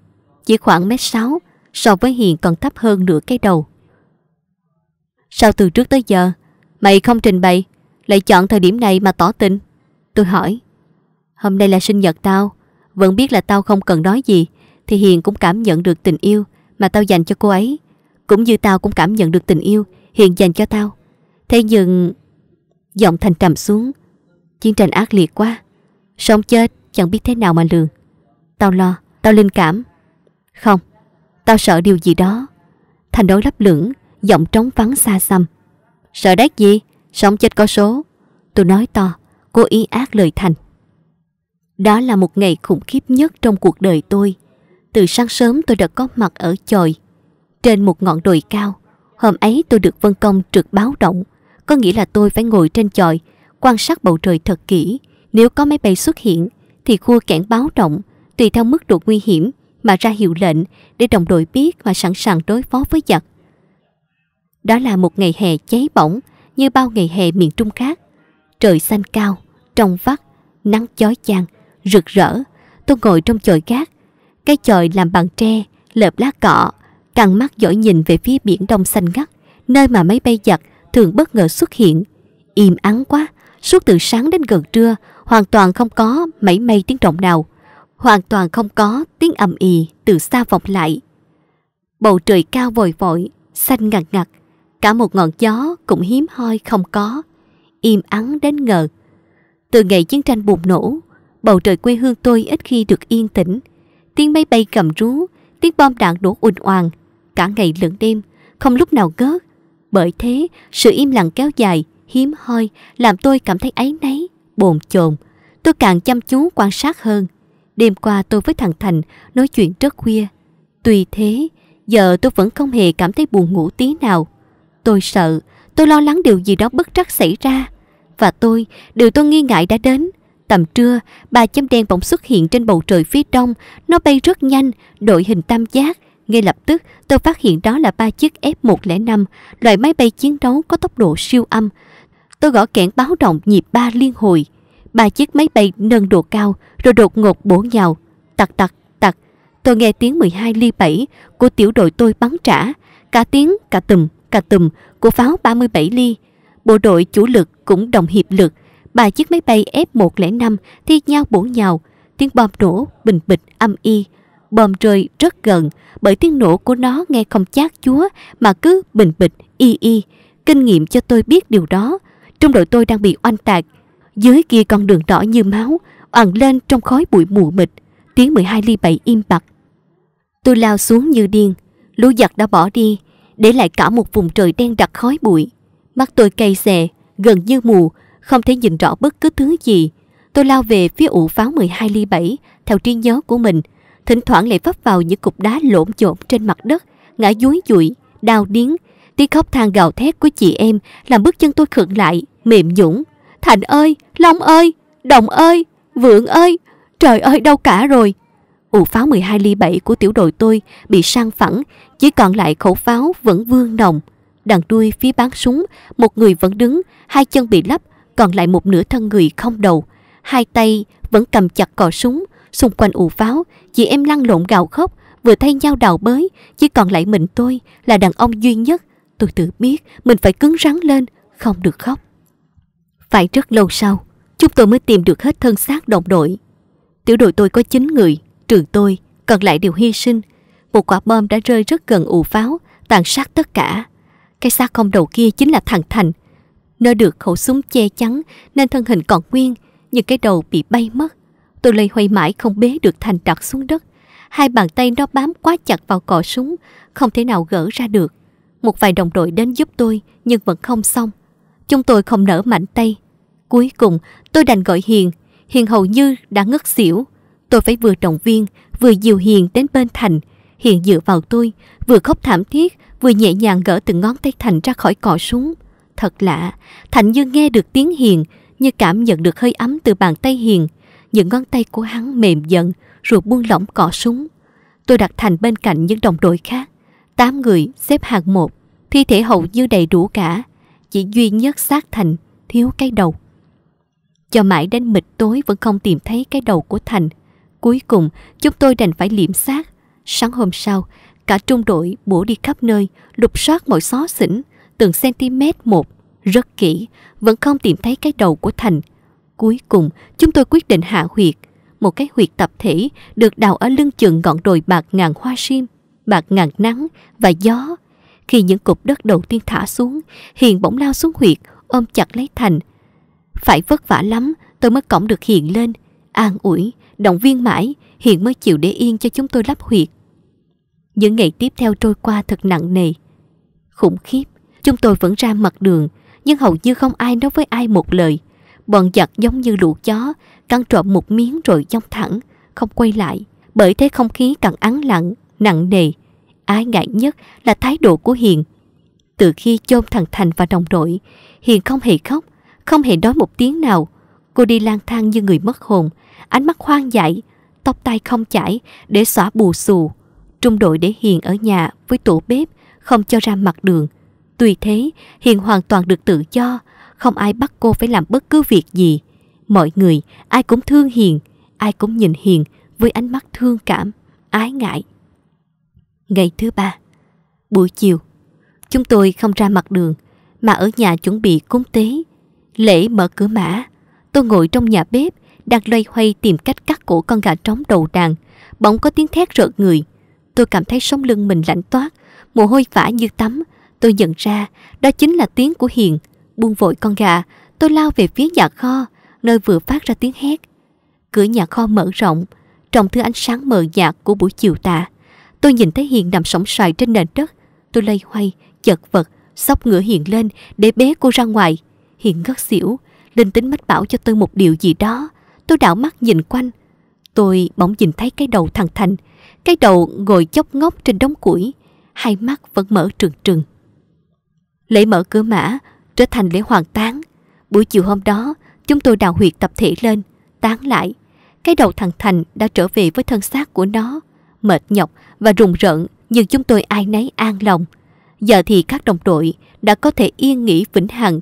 chỉ khoảng mét sáu so với Hiền còn thấp hơn nửa cái đầu. Sao từ trước tới giờ mày không trình bày lại chọn thời điểm này mà tỏ tình? Tôi hỏi. Hôm nay là sinh nhật tao vẫn biết là tao không cần nói gì thì Hiền cũng cảm nhận được tình yêu mà tao dành cho cô ấy. Cũng như tao cũng cảm nhận được tình yêu Hiền dành cho tao. Thế nhưng... Giọng Thành trầm xuống. Chiến tranh ác liệt quá. Sống chết chẳng biết thế nào mà lường. Tao lo, tao linh cảm không, tao sợ điều gì đó. Thành đối lấp lưỡng, giọng trống vắng xa xăm. Sợ đét gì? Sống chết có số. Tôi nói to, cố ý ác lời Thành. Đó là một ngày khủng khiếp nhất trong cuộc đời tôi. Từ sáng sớm tôi đã có mặt ở chòi, trên một ngọn đồi cao. Hôm ấy tôi được Vân Công trực báo động, có nghĩa là tôi phải ngồi trên chòi, quan sát bầu trời thật kỹ. Nếu có máy bay xuất hiện, thì khu kẽn báo động, tùy theo mức độ nguy hiểm mà ra hiệu lệnh để đồng đội biết và sẵn sàng đối phó với giặc. Đó là một ngày hè cháy bỏng như bao ngày hè miền Trung khác. Trời xanh cao, trong vắt, nắng chói chang, rực rỡ. Tôi ngồi trong chòi gác. Cái chòi làm bằng tre, lợp lá cỏ. căng mắt dõi nhìn về phía biển đông xanh ngắt, nơi mà máy bay giặc thường bất ngờ xuất hiện. Im ắng quá, suốt từ sáng đến gần trưa, hoàn toàn không có mảy may tiếng động nào hoàn toàn không có tiếng ầm ì từ xa vọng lại. Bầu trời cao vội vội, xanh ngặt ngặt, cả một ngọn gió cũng hiếm hoi không có, im ắng đến ngờ. Từ ngày chiến tranh bùng nổ, bầu trời quê hương tôi ít khi được yên tĩnh. Tiếng máy bay cầm rú, tiếng bom đạn đổ ùn oàng, cả ngày lẫn đêm, không lúc nào ngớt. Bởi thế, sự im lặng kéo dài, hiếm hoi, làm tôi cảm thấy áy náy, bồn chồn. Tôi càng chăm chú quan sát hơn, Đêm qua tôi với thằng Thành nói chuyện rất khuya. Tuy thế, giờ tôi vẫn không hề cảm thấy buồn ngủ tí nào. Tôi sợ, tôi lo lắng điều gì đó bất trắc xảy ra. Và tôi, điều tôi nghi ngại đã đến. Tầm trưa, ba chấm đen bỗng xuất hiện trên bầu trời phía đông. Nó bay rất nhanh, đội hình tam giác. Ngay lập tức, tôi phát hiện đó là ba chiếc F-105, loại máy bay chiến đấu có tốc độ siêu âm. Tôi gõ kẽn báo động nhịp ba liên hồi ba chiếc máy bay nâng độ cao rồi đột ngột bổ nhào. Tặc tặc tặc, tôi nghe tiếng 12 ly 7 của tiểu đội tôi bắn trả, cả tiếng cả tùm cả tùm của pháo 37 ly. Bộ đội chủ lực cũng đồng hiệp lực, ba chiếc máy bay F-105 thi nhau bổ nhào, tiếng bom nổ bình bịch âm y. Bom rơi rất gần bởi tiếng nổ của nó nghe không chát chúa mà cứ bình bịch y y. Kinh nghiệm cho tôi biết điều đó. Trong đội tôi đang bị oanh tạc, dưới kia con đường đỏ như máu, ẩn lên trong khói bụi mù mịt, tiếng 12 ly 7 im bặt. Tôi lao xuống như điên, lũ giặc đã bỏ đi, để lại cả một vùng trời đen đặc khói bụi. Mắt tôi cay xè, gần như mù, không thể nhìn rõ bất cứ thứ gì. Tôi lao về phía ụ pháo 12 ly 7 theo trí nhớ của mình, thỉnh thoảng lại vấp vào những cục đá lộn xộn trên mặt đất, ngã dúi dụi, đau điếng. Tiếng khóc than gào thét của chị em làm bước chân tôi khựng lại, mềm nhũn Thành ơi, Long ơi, Đồng ơi, Vượng ơi, trời ơi đâu cả rồi. ủ pháo 12 ly 7 của tiểu đội tôi bị sang phẳng, chỉ còn lại khẩu pháo vẫn vương nồng. Đằng đuôi phía bán súng, một người vẫn đứng, hai chân bị lắp, còn lại một nửa thân người không đầu. Hai tay vẫn cầm chặt cò súng, xung quanh ủ pháo, chị em lăn lộn gào khóc, vừa thay nhau đào bới, chỉ còn lại mình tôi là đàn ông duy nhất. Tôi tự biết mình phải cứng rắn lên, không được khóc. Phải rất lâu sau, chúng tôi mới tìm được hết thân xác đồng đội. Tiểu đội tôi có 9 người, trường tôi, còn lại đều hy sinh. Một quả bom đã rơi rất gần ụ pháo, tàn sát tất cả. Cái xác không đầu kia chính là thằng Thành. Nó được khẩu súng che chắn nên thân hình còn nguyên, nhưng cái đầu bị bay mất. Tôi lây hoay mãi không bế được Thành đặt xuống đất. Hai bàn tay nó bám quá chặt vào cò súng, không thể nào gỡ ra được. Một vài đồng đội đến giúp tôi nhưng vẫn không xong chúng tôi không nở mạnh tay. Cuối cùng, tôi đành gọi Hiền. Hiền hầu như đã ngất xỉu. Tôi phải vừa động viên, vừa dìu Hiền đến bên Thành. Hiền dựa vào tôi, vừa khóc thảm thiết, vừa nhẹ nhàng gỡ từng ngón tay Thành ra khỏi cò súng. Thật lạ, Thành như nghe được tiếng Hiền, như cảm nhận được hơi ấm từ bàn tay Hiền. Những ngón tay của hắn mềm dần, rồi buông lỏng cò súng. Tôi đặt Thành bên cạnh những đồng đội khác. Tám người xếp hàng một, thi thể hầu như đầy đủ cả chỉ duy nhất xác Thành thiếu cái đầu. Cho mãi đến mịt tối vẫn không tìm thấy cái đầu của Thành. Cuối cùng, chúng tôi đành phải liệm xác. Sáng hôm sau, cả trung đội bổ đi khắp nơi, lục soát mọi xó xỉnh, từng cm một, rất kỹ, vẫn không tìm thấy cái đầu của Thành. Cuối cùng, chúng tôi quyết định hạ huyệt, một cái huyệt tập thể được đào ở lưng chừng ngọn đồi bạc ngàn hoa sim, bạc ngàn nắng và gió khi những cục đất đầu tiên thả xuống, Hiền bỗng lao xuống huyệt, ôm chặt lấy Thành. Phải vất vả lắm, tôi mới cõng được Hiền lên. An ủi, động viên mãi, Hiền mới chịu để yên cho chúng tôi lắp huyệt. Những ngày tiếp theo trôi qua thật nặng nề. Khủng khiếp, chúng tôi vẫn ra mặt đường, nhưng hầu như không ai nói với ai một lời. Bọn giặc giống như lũ chó, cắn trộm một miếng rồi dông thẳng, không quay lại. Bởi thế không khí càng ắng lặng, nặng nề, Ái ngại nhất là thái độ của Hiền. Từ khi chôn thằng Thành và đồng đội, Hiền không hề khóc, không hề nói một tiếng nào. Cô đi lang thang như người mất hồn, ánh mắt hoang dại, tóc tai không chảy để xóa bù xù. Trung đội để Hiền ở nhà với tổ bếp, không cho ra mặt đường. Tuy thế, Hiền hoàn toàn được tự do, không ai bắt cô phải làm bất cứ việc gì. Mọi người, ai cũng thương Hiền, ai cũng nhìn Hiền với ánh mắt thương cảm, ái ngại. Ngày thứ ba, buổi chiều, chúng tôi không ra mặt đường mà ở nhà chuẩn bị cúng tế. Lễ mở cửa mã, tôi ngồi trong nhà bếp đang loay hoay tìm cách cắt cổ con gà trống đầu đàn. Bỗng có tiếng thét rợn người. Tôi cảm thấy sống lưng mình lạnh toát, mồ hôi vã như tắm. Tôi nhận ra đó chính là tiếng của Hiền. Buông vội con gà, tôi lao về phía nhà kho, nơi vừa phát ra tiếng hét. Cửa nhà kho mở rộng, trong thứ ánh sáng mờ nhạt của buổi chiều tà. Tôi nhìn thấy Hiền nằm sóng xoài trên nền đất. Tôi lây hoay, chật vật, sóc ngửa Hiền lên để bế cô ra ngoài. Hiền ngất xỉu, linh tính mách bảo cho tôi một điều gì đó. Tôi đảo mắt nhìn quanh. Tôi bỗng nhìn thấy cái đầu thằng Thành. Cái đầu ngồi chốc ngốc trên đống củi. Hai mắt vẫn mở trừng trừng. Lễ mở cửa mã trở thành lễ hoàng tán. Buổi chiều hôm đó, chúng tôi đào huyệt tập thể lên, tán lại. Cái đầu thằng Thành đã trở về với thân xác của nó mệt nhọc và rùng rợn nhưng chúng tôi ai nấy an lòng. Giờ thì các đồng đội đã có thể yên nghỉ vĩnh hằng.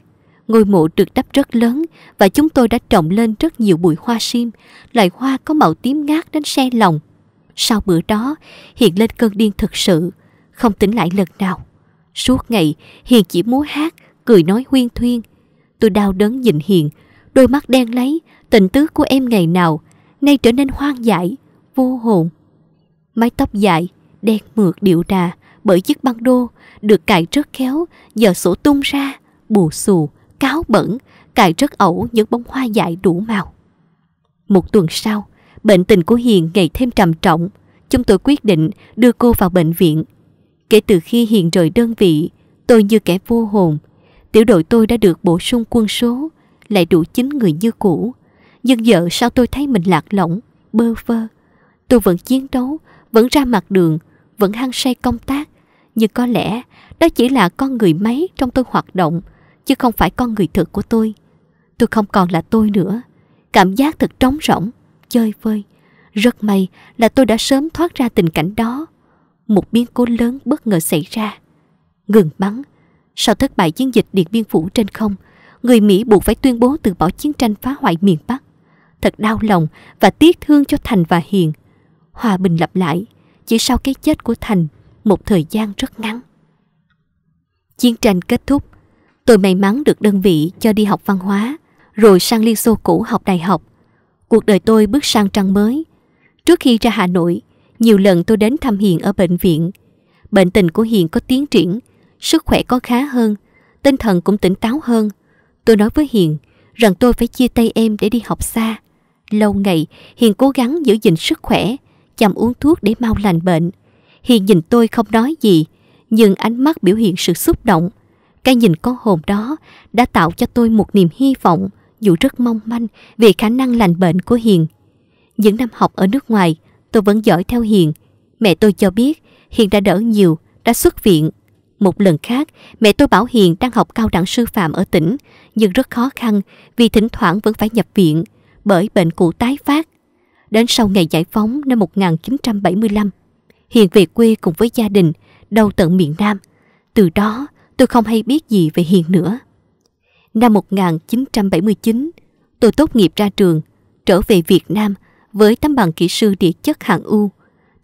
Ngôi mộ được đắp rất lớn và chúng tôi đã trồng lên rất nhiều bụi hoa sim, loài hoa có màu tím ngát đến xe lòng. Sau bữa đó, Hiền lên cơn điên thực sự, không tỉnh lại lần nào. Suốt ngày, Hiền chỉ múa hát, cười nói huyên thuyên. Tôi đau đớn nhìn Hiền, đôi mắt đen lấy, tình tứ của em ngày nào, nay trở nên hoang dại, vô hồn mái tóc dài, đen mượt điệu đà bởi chiếc băng đô, được cài rất khéo, giờ sổ tung ra, bù xù, cáo bẩn, cài rất ẩu những bông hoa dại đủ màu. Một tuần sau, bệnh tình của Hiền ngày thêm trầm trọng, chúng tôi quyết định đưa cô vào bệnh viện. Kể từ khi Hiền rời đơn vị, tôi như kẻ vô hồn. Tiểu đội tôi đã được bổ sung quân số, lại đủ 9 người như cũ. Nhưng giờ sao tôi thấy mình lạc lõng, bơ vơ. Tôi vẫn chiến đấu, vẫn ra mặt đường, vẫn hăng say công tác, nhưng có lẽ đó chỉ là con người máy trong tôi hoạt động, chứ không phải con người thực của tôi. Tôi không còn là tôi nữa. Cảm giác thật trống rỗng, chơi vơi. Rất may là tôi đã sớm thoát ra tình cảnh đó. Một biến cố lớn bất ngờ xảy ra. Ngừng bắn. Sau thất bại chiến dịch Điện Biên Phủ trên không, người Mỹ buộc phải tuyên bố từ bỏ chiến tranh phá hoại miền Bắc. Thật đau lòng và tiếc thương cho Thành và Hiền hòa bình lặp lại chỉ sau cái chết của Thành một thời gian rất ngắn. Chiến tranh kết thúc, tôi may mắn được đơn vị cho đi học văn hóa, rồi sang Liên Xô cũ học đại học. Cuộc đời tôi bước sang trang mới. Trước khi ra Hà Nội, nhiều lần tôi đến thăm Hiền ở bệnh viện. Bệnh tình của Hiền có tiến triển, sức khỏe có khá hơn, tinh thần cũng tỉnh táo hơn. Tôi nói với Hiền rằng tôi phải chia tay em để đi học xa. Lâu ngày, Hiền cố gắng giữ gìn sức khỏe, chăm uống thuốc để mau lành bệnh. Hiền nhìn tôi không nói gì, nhưng ánh mắt biểu hiện sự xúc động. Cái nhìn có hồn đó đã tạo cho tôi một niềm hy vọng, dù rất mong manh về khả năng lành bệnh của Hiền. Những năm học ở nước ngoài, tôi vẫn giỏi theo Hiền. Mẹ tôi cho biết Hiền đã đỡ nhiều, đã xuất viện. Một lần khác, mẹ tôi bảo Hiền đang học cao đẳng sư phạm ở tỉnh, nhưng rất khó khăn vì thỉnh thoảng vẫn phải nhập viện bởi bệnh cũ tái phát. Đến sau ngày giải phóng năm 1975, Hiền về quê cùng với gia đình, đầu tận miền Nam. Từ đó, tôi không hay biết gì về Hiền nữa. Năm 1979, tôi tốt nghiệp ra trường, trở về Việt Nam với tấm bằng kỹ sư địa chất hạng U.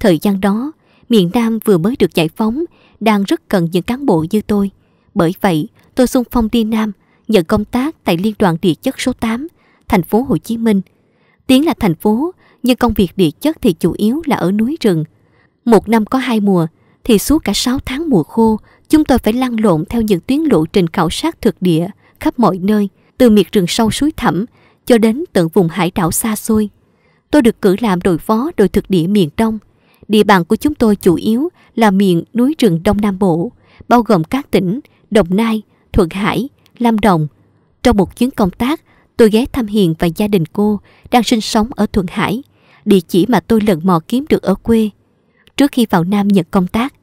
Thời gian đó, miền Nam vừa mới được giải phóng, đang rất cần những cán bộ như tôi. Bởi vậy, tôi xung phong đi Nam, nhận công tác tại Liên đoàn Địa chất số 8, thành phố Hồ Chí Minh. Tiến là thành phố nhưng công việc địa chất thì chủ yếu là ở núi rừng. Một năm có hai mùa, thì suốt cả 6 tháng mùa khô, chúng tôi phải lăn lộn theo những tuyến lộ trình khảo sát thực địa khắp mọi nơi, từ miệt rừng sâu suối thẳm cho đến tận vùng hải đảo xa xôi. Tôi được cử làm đội phó đội thực địa miền Đông. Địa bàn của chúng tôi chủ yếu là miền núi rừng Đông Nam Bộ, bao gồm các tỉnh Đồng Nai, Thuận Hải, lâm Đồng. Trong một chuyến công tác, tôi ghé thăm Hiền và gia đình cô đang sinh sống ở Thuận Hải – địa chỉ mà tôi lần mò kiếm được ở quê. Trước khi vào Nam nhận công tác,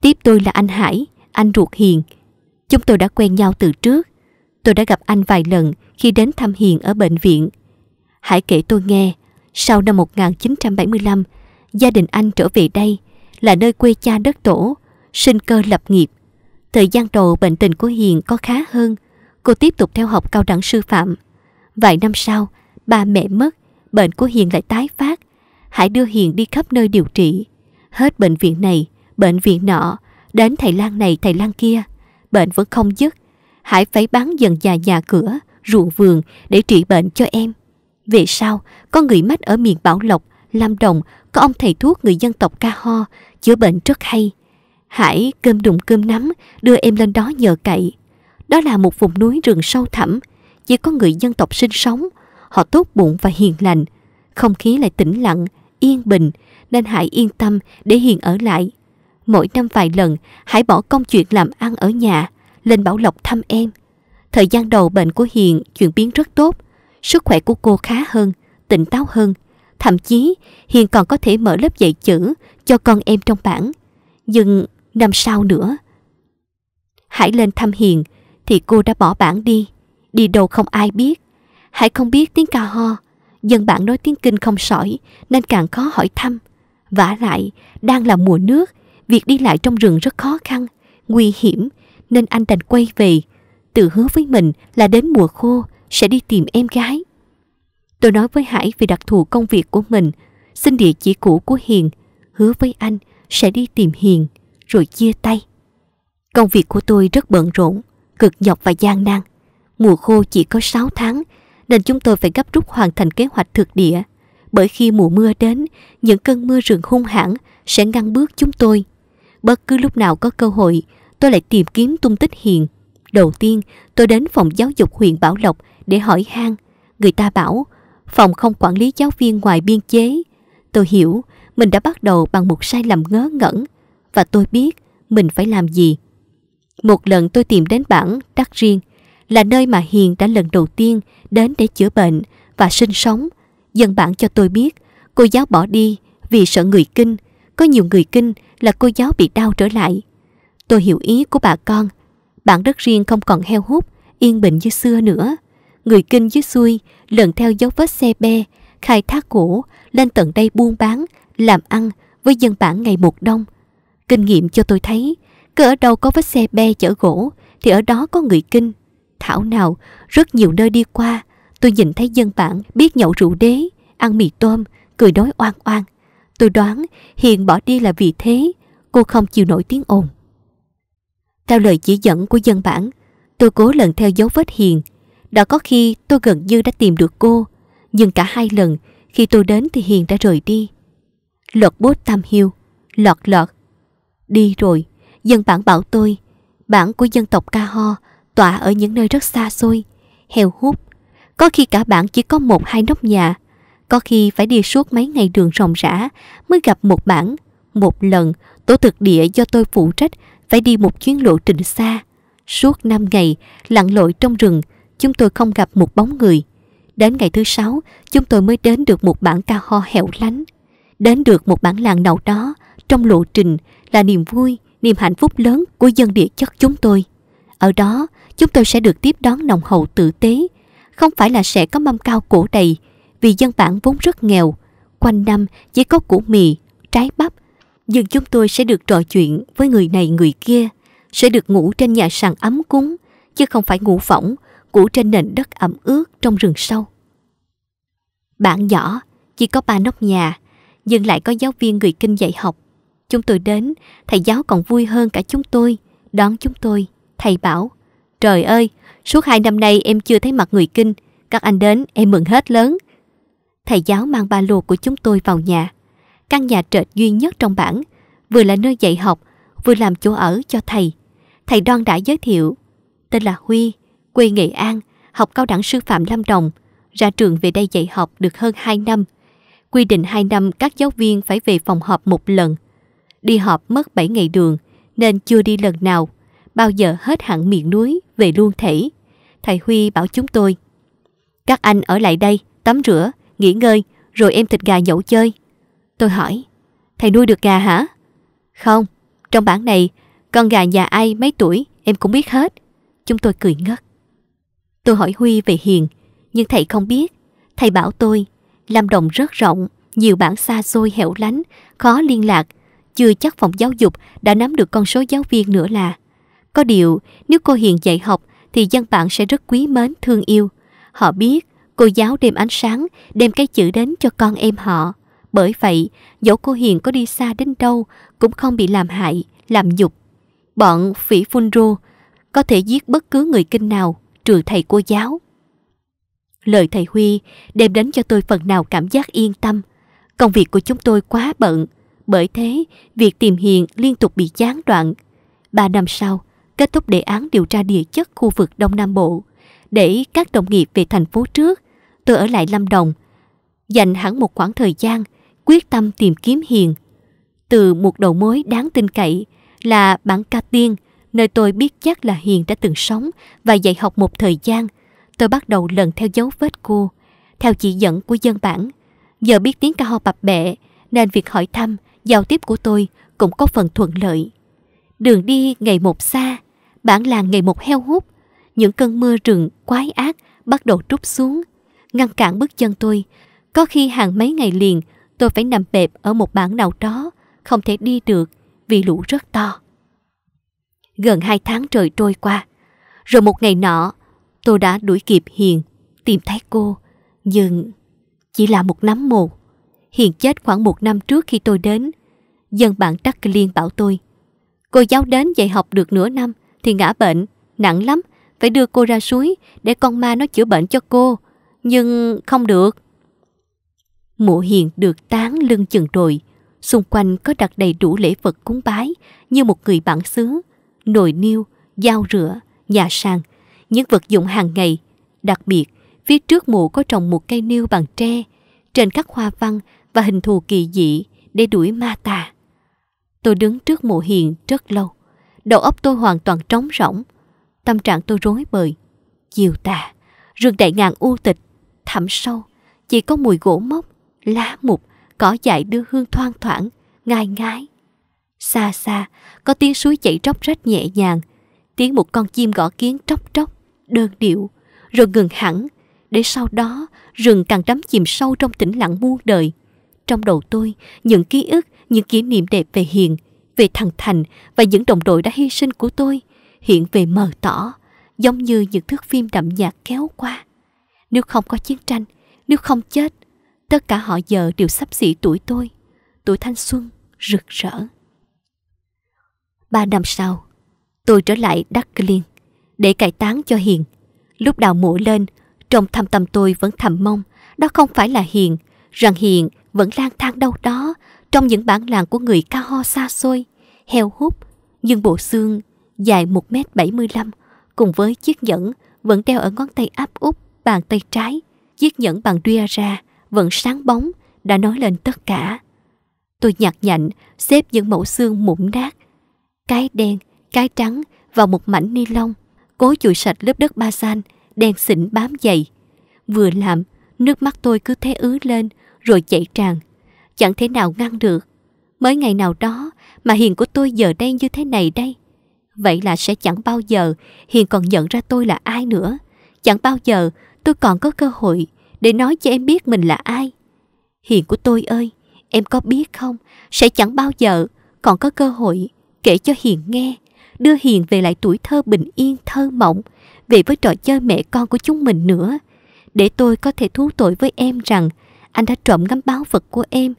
tiếp tôi là anh Hải, anh ruột Hiền. Chúng tôi đã quen nhau từ trước. Tôi đã gặp anh vài lần khi đến thăm Hiền ở bệnh viện. Hải kể tôi nghe, sau năm 1975, gia đình anh trở về đây là nơi quê cha đất tổ, sinh cơ lập nghiệp. Thời gian đầu bệnh tình của Hiền có khá hơn, cô tiếp tục theo học cao đẳng sư phạm. Vài năm sau, ba mẹ mất bệnh của Hiền lại tái phát. hãy đưa Hiền đi khắp nơi điều trị. Hết bệnh viện này, bệnh viện nọ, đến thầy Lan này thầy Lan kia. Bệnh vẫn không dứt. hãy phải bán dần già nhà cửa, ruộng vườn để trị bệnh cho em. Về sau, có người mách ở miền Bảo Lộc, Lam Đồng, có ông thầy thuốc người dân tộc Ca Ho, chữa bệnh rất hay. hãy cơm đụng cơm nắm đưa em lên đó nhờ cậy. Đó là một vùng núi rừng sâu thẳm, chỉ có người dân tộc sinh sống, Họ tốt bụng và hiền lành. Không khí lại tĩnh lặng, yên bình, nên hãy yên tâm để Hiền ở lại. Mỗi năm vài lần, hãy bỏ công chuyện làm ăn ở nhà, lên Bảo Lộc thăm em. Thời gian đầu bệnh của Hiền chuyển biến rất tốt, sức khỏe của cô khá hơn, tỉnh táo hơn. Thậm chí, Hiền còn có thể mở lớp dạy chữ cho con em trong bản. Nhưng năm sau nữa, hãy lên thăm Hiền thì cô đã bỏ bản đi, đi đâu không ai biết. Hải không biết tiếng ca ho, dân bạn nói tiếng kinh không sỏi nên càng khó hỏi thăm. Vả lại, đang là mùa nước, việc đi lại trong rừng rất khó khăn, nguy hiểm nên anh đành quay về. Tự hứa với mình là đến mùa khô sẽ đi tìm em gái. Tôi nói với Hải về đặc thù công việc của mình, xin địa chỉ cũ của Hiền, hứa với anh sẽ đi tìm Hiền, rồi chia tay. Công việc của tôi rất bận rộn, cực nhọc và gian nan. Mùa khô chỉ có 6 tháng nên chúng tôi phải gấp rút hoàn thành kế hoạch thực địa. Bởi khi mùa mưa đến, những cơn mưa rừng hung hãn sẽ ngăn bước chúng tôi. Bất cứ lúc nào có cơ hội, tôi lại tìm kiếm tung tích Hiền. Đầu tiên, tôi đến phòng giáo dục huyện Bảo Lộc để hỏi han. Người ta bảo, phòng không quản lý giáo viên ngoài biên chế. Tôi hiểu, mình đã bắt đầu bằng một sai lầm ngớ ngẩn và tôi biết mình phải làm gì. Một lần tôi tìm đến bản Đắc Riêng, là nơi mà Hiền đã lần đầu tiên đến để chữa bệnh và sinh sống. Dân bản cho tôi biết, cô giáo bỏ đi vì sợ người kinh. Có nhiều người kinh là cô giáo bị đau trở lại. Tôi hiểu ý của bà con. Bản đất riêng không còn heo hút, yên bình như xưa nữa. Người kinh dưới xuôi, lần theo dấu vết xe be, khai thác gỗ, lên tận đây buôn bán, làm ăn với dân bản ngày một đông. Kinh nghiệm cho tôi thấy, cứ ở đâu có vết xe be chở gỗ thì ở đó có người kinh. Thảo nào, rất nhiều nơi đi qua, tôi nhìn thấy dân bản biết nhậu rượu đế, ăn mì tôm, cười nói oan oan. Tôi đoán Hiền bỏ đi là vì thế, cô không chịu nổi tiếng ồn. Theo lời chỉ dẫn của dân bản, tôi cố lần theo dấu vết Hiền. Đã có khi tôi gần như đã tìm được cô, nhưng cả hai lần khi tôi đến thì Hiền đã rời đi. Lọt bốt tam hiu, lọt lọt. Đi rồi, dân bản bảo tôi, bản của dân tộc ca ho tọa ở những nơi rất xa xôi, heo hút. Có khi cả bản chỉ có một hai nóc nhà, có khi phải đi suốt mấy ngày đường rộng rã mới gặp một bản. Một lần, tổ thực địa do tôi phụ trách phải đi một chuyến lộ trình xa. Suốt năm ngày, lặn lội trong rừng, chúng tôi không gặp một bóng người. Đến ngày thứ sáu, chúng tôi mới đến được một bản ca ho hẻo lánh. Đến được một bản làng nào đó, trong lộ trình là niềm vui, niềm hạnh phúc lớn của dân địa chất chúng tôi. Ở đó, chúng tôi sẽ được tiếp đón nồng hậu tử tế. Không phải là sẽ có mâm cao cổ đầy, vì dân bản vốn rất nghèo. Quanh năm chỉ có củ mì, trái bắp. Nhưng chúng tôi sẽ được trò chuyện với người này người kia, sẽ được ngủ trên nhà sàn ấm cúng, chứ không phải ngủ phỏng, ngủ trên nền đất ẩm ướt trong rừng sâu. Bản nhỏ, chỉ có ba nóc nhà, nhưng lại có giáo viên người kinh dạy học. Chúng tôi đến, thầy giáo còn vui hơn cả chúng tôi, đón chúng tôi. Thầy bảo, Trời ơi, suốt hai năm nay em chưa thấy mặt người kinh. Các anh đến, em mừng hết lớn. Thầy giáo mang ba lô của chúng tôi vào nhà. Căn nhà trệt duy nhất trong bản, vừa là nơi dạy học, vừa làm chỗ ở cho thầy. Thầy đoan đã giới thiệu. Tên là Huy, quê Nghệ An, học cao đẳng sư phạm Lâm Đồng. Ra trường về đây dạy học được hơn 2 năm. Quy định 2 năm các giáo viên phải về phòng họp một lần. Đi họp mất 7 ngày đường, nên chưa đi lần nào bao giờ hết hẳn miệng núi về luôn thể. Thầy Huy bảo chúng tôi. Các anh ở lại đây, tắm rửa, nghỉ ngơi, rồi em thịt gà nhậu chơi. Tôi hỏi, thầy nuôi được gà hả? Không, trong bản này, con gà nhà ai mấy tuổi em cũng biết hết. Chúng tôi cười ngất. Tôi hỏi Huy về Hiền, nhưng thầy không biết. Thầy bảo tôi, Lam Đồng rất rộng, nhiều bản xa xôi hẻo lánh, khó liên lạc. Chưa chắc phòng giáo dục đã nắm được con số giáo viên nữa là. Có điều, nếu cô hiền dạy học thì dân bạn sẽ rất quý mến, thương yêu. Họ biết cô giáo đem ánh sáng, đem cái chữ đến cho con em họ. Bởi vậy, dẫu cô Hiền có đi xa đến đâu cũng không bị làm hại, làm nhục. Bọn phỉ phun rô có thể giết bất cứ người kinh nào trừ thầy cô giáo. Lời thầy Huy đem đến cho tôi phần nào cảm giác yên tâm. Công việc của chúng tôi quá bận, bởi thế việc tìm Hiền liên tục bị gián đoạn. Ba năm sau, kết thúc đề án điều tra địa chất khu vực Đông Nam Bộ, để các đồng nghiệp về thành phố trước, tôi ở lại Lâm Đồng, dành hẳn một khoảng thời gian quyết tâm tìm kiếm Hiền. Từ một đầu mối đáng tin cậy là bản Ca Tiên, nơi tôi biết chắc là Hiền đã từng sống và dạy học một thời gian, tôi bắt đầu lần theo dấu vết cô, theo chỉ dẫn của dân bản. Giờ biết tiếng ca ho bập bẹ, nên việc hỏi thăm, giao tiếp của tôi cũng có phần thuận lợi. Đường đi ngày một xa, bản làng ngày một heo hút. Những cơn mưa rừng quái ác bắt đầu trút xuống, ngăn cản bước chân tôi. Có khi hàng mấy ngày liền, tôi phải nằm bẹp ở một bản nào đó, không thể đi được vì lũ rất to. Gần hai tháng trời trôi qua, rồi một ngày nọ, tôi đã đuổi kịp Hiền, tìm thấy cô, nhưng chỉ là một nắm mồ. Hiền chết khoảng một năm trước khi tôi đến. Dân bản Đắc Liên bảo tôi, cô giáo đến dạy học được nửa năm, thì ngã bệnh, nặng lắm, phải đưa cô ra suối để con ma nó chữa bệnh cho cô. Nhưng không được. Mụ hiền được tán lưng chừng rồi. Xung quanh có đặt đầy đủ lễ vật cúng bái như một người bản xứ, nồi niêu, dao rửa, nhà sàn, những vật dụng hàng ngày. Đặc biệt, phía trước mụ có trồng một cây niêu bằng tre, trên các hoa văn và hình thù kỳ dị để đuổi ma tà. Tôi đứng trước mộ hiền rất lâu. Đầu óc tôi hoàn toàn trống rỗng Tâm trạng tôi rối bời Chiều tà Rừng đại ngàn u tịch Thẳm sâu Chỉ có mùi gỗ mốc Lá mục Cỏ dại đưa hương thoang thoảng Ngai ngái Xa xa Có tiếng suối chảy róc rách nhẹ nhàng Tiếng một con chim gõ kiến tróc tróc Đơn điệu Rồi ngừng hẳn Để sau đó Rừng càng đắm chìm sâu trong tĩnh lặng muôn đời Trong đầu tôi Những ký ức Những kỷ niệm đẹp về Hiền về thằng Thành và những đồng đội đã hy sinh của tôi hiện về mờ tỏ, giống như những thước phim đậm nhạc kéo qua. Nếu không có chiến tranh, nếu không chết, tất cả họ giờ đều sắp xỉ tuổi tôi, tuổi thanh xuân rực rỡ. Ba năm sau, tôi trở lại Đắc Liên để cải táng cho Hiền. Lúc đào mộ lên, trong thâm tâm tôi vẫn thầm mong đó không phải là Hiền, rằng Hiền vẫn lang thang đâu đó trong những bản làng của người Ca Ho xa xôi, heo hút, nhưng bộ xương dài 1m75 cùng với chiếc nhẫn vẫn đeo ở ngón tay áp út bàn tay trái. Chiếc nhẫn bằng đuya ra vẫn sáng bóng đã nói lên tất cả. Tôi nhặt nhạnh xếp những mẫu xương mụn nát, cái đen, cái trắng vào một mảnh ni lông, cố chùi sạch lớp đất ba san đen xỉn bám dày. Vừa làm, nước mắt tôi cứ thế ứ lên rồi chảy tràn chẳng thể nào ngăn được. Mới ngày nào đó mà Hiền của tôi giờ đây như thế này đây. Vậy là sẽ chẳng bao giờ Hiền còn nhận ra tôi là ai nữa. Chẳng bao giờ tôi còn có cơ hội để nói cho em biết mình là ai. Hiền của tôi ơi, em có biết không? Sẽ chẳng bao giờ còn có cơ hội kể cho Hiền nghe. Đưa Hiền về lại tuổi thơ bình yên thơ mộng về với trò chơi mẹ con của chúng mình nữa. Để tôi có thể thú tội với em rằng anh đã trộm ngắm báo vật của em.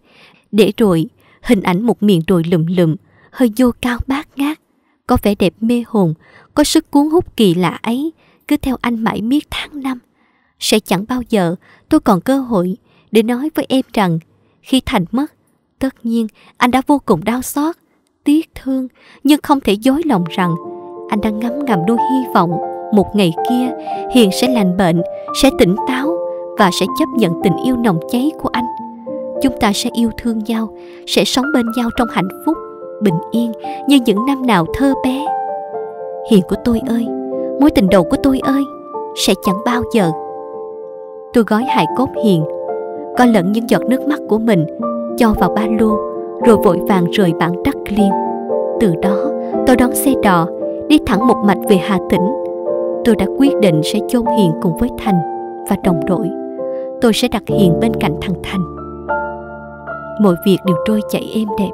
Để rồi, hình ảnh một miệng đồi lùm lùm, hơi vô cao bát ngát, có vẻ đẹp mê hồn, có sức cuốn hút kỳ lạ ấy, cứ theo anh mãi miết tháng năm. Sẽ chẳng bao giờ tôi còn cơ hội để nói với em rằng khi Thành mất, tất nhiên anh đã vô cùng đau xót, tiếc thương nhưng không thể dối lòng rằng anh đang ngắm ngầm đôi hy vọng một ngày kia Hiền sẽ lành bệnh, sẽ tỉnh táo và sẽ chấp nhận tình yêu nồng cháy của anh chúng ta sẽ yêu thương nhau sẽ sống bên nhau trong hạnh phúc bình yên như những năm nào thơ bé hiền của tôi ơi mối tình đầu của tôi ơi sẽ chẳng bao giờ tôi gói hài cốt hiền có lẫn những giọt nước mắt của mình cho vào ba lô rồi vội vàng rời bản đắc liên từ đó tôi đón xe đò đi thẳng một mạch về hà tĩnh tôi đã quyết định sẽ chôn hiền cùng với thành và đồng đội tôi sẽ đặt hiền bên cạnh thằng thành mọi việc đều trôi chảy êm đẹp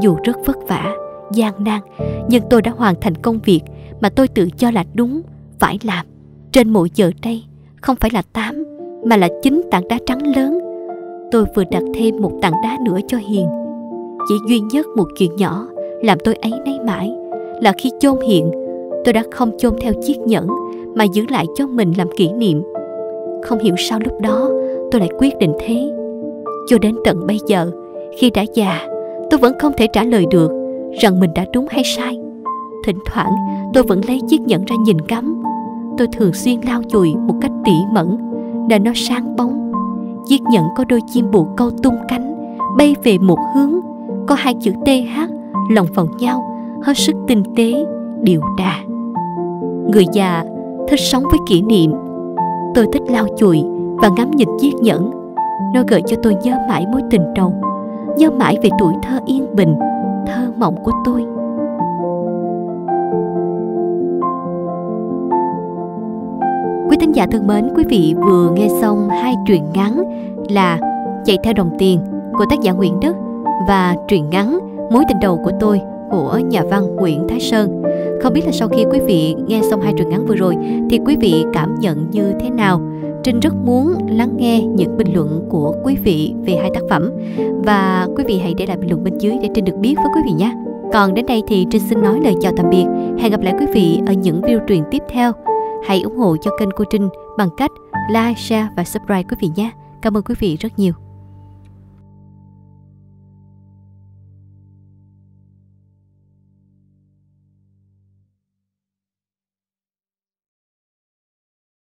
dù rất vất vả gian nan nhưng tôi đã hoàn thành công việc mà tôi tự cho là đúng phải làm trên mỗi giờ đây không phải là tám mà là chín tảng đá trắng lớn tôi vừa đặt thêm một tảng đá nữa cho hiền chỉ duy nhất một chuyện nhỏ làm tôi ấy nấy mãi là khi chôn hiện tôi đã không chôn theo chiếc nhẫn mà giữ lại cho mình làm kỷ niệm không hiểu sao lúc đó tôi lại quyết định thế cho đến tận bây giờ khi đã già tôi vẫn không thể trả lời được rằng mình đã đúng hay sai thỉnh thoảng tôi vẫn lấy chiếc nhẫn ra nhìn cắm. tôi thường xuyên lau chùi một cách tỉ mẩn để nó sáng bóng chiếc nhẫn có đôi chim bồ câu tung cánh bay về một hướng có hai chữ th lòng vào nhau hết sức tinh tế điều đà người già thích sống với kỷ niệm Tôi thích lau chùi và ngắm nhìn chiếc nhẫn Nó gợi cho tôi nhớ mãi mối tình đầu Nhớ mãi về tuổi thơ yên bình Thơ mộng của tôi Quý thính giả thân mến, quý vị vừa nghe xong hai truyện ngắn là Chạy theo đồng tiền của tác giả Nguyễn Đức và truyện ngắn Mối tình đầu của tôi của nhà văn Nguyễn Thái Sơn. Không biết là sau khi quý vị nghe xong hai truyện ngắn vừa rồi thì quý vị cảm nhận như thế nào? Trinh rất muốn lắng nghe những bình luận của quý vị về hai tác phẩm và quý vị hãy để lại bình luận bên dưới để Trinh được biết với quý vị nhé. Còn đến đây thì Trinh xin nói lời chào tạm biệt. Hẹn gặp lại quý vị ở những video truyện tiếp theo. Hãy ủng hộ cho kênh của Trinh bằng cách like, share và subscribe quý vị nhé. Cảm ơn quý vị rất nhiều.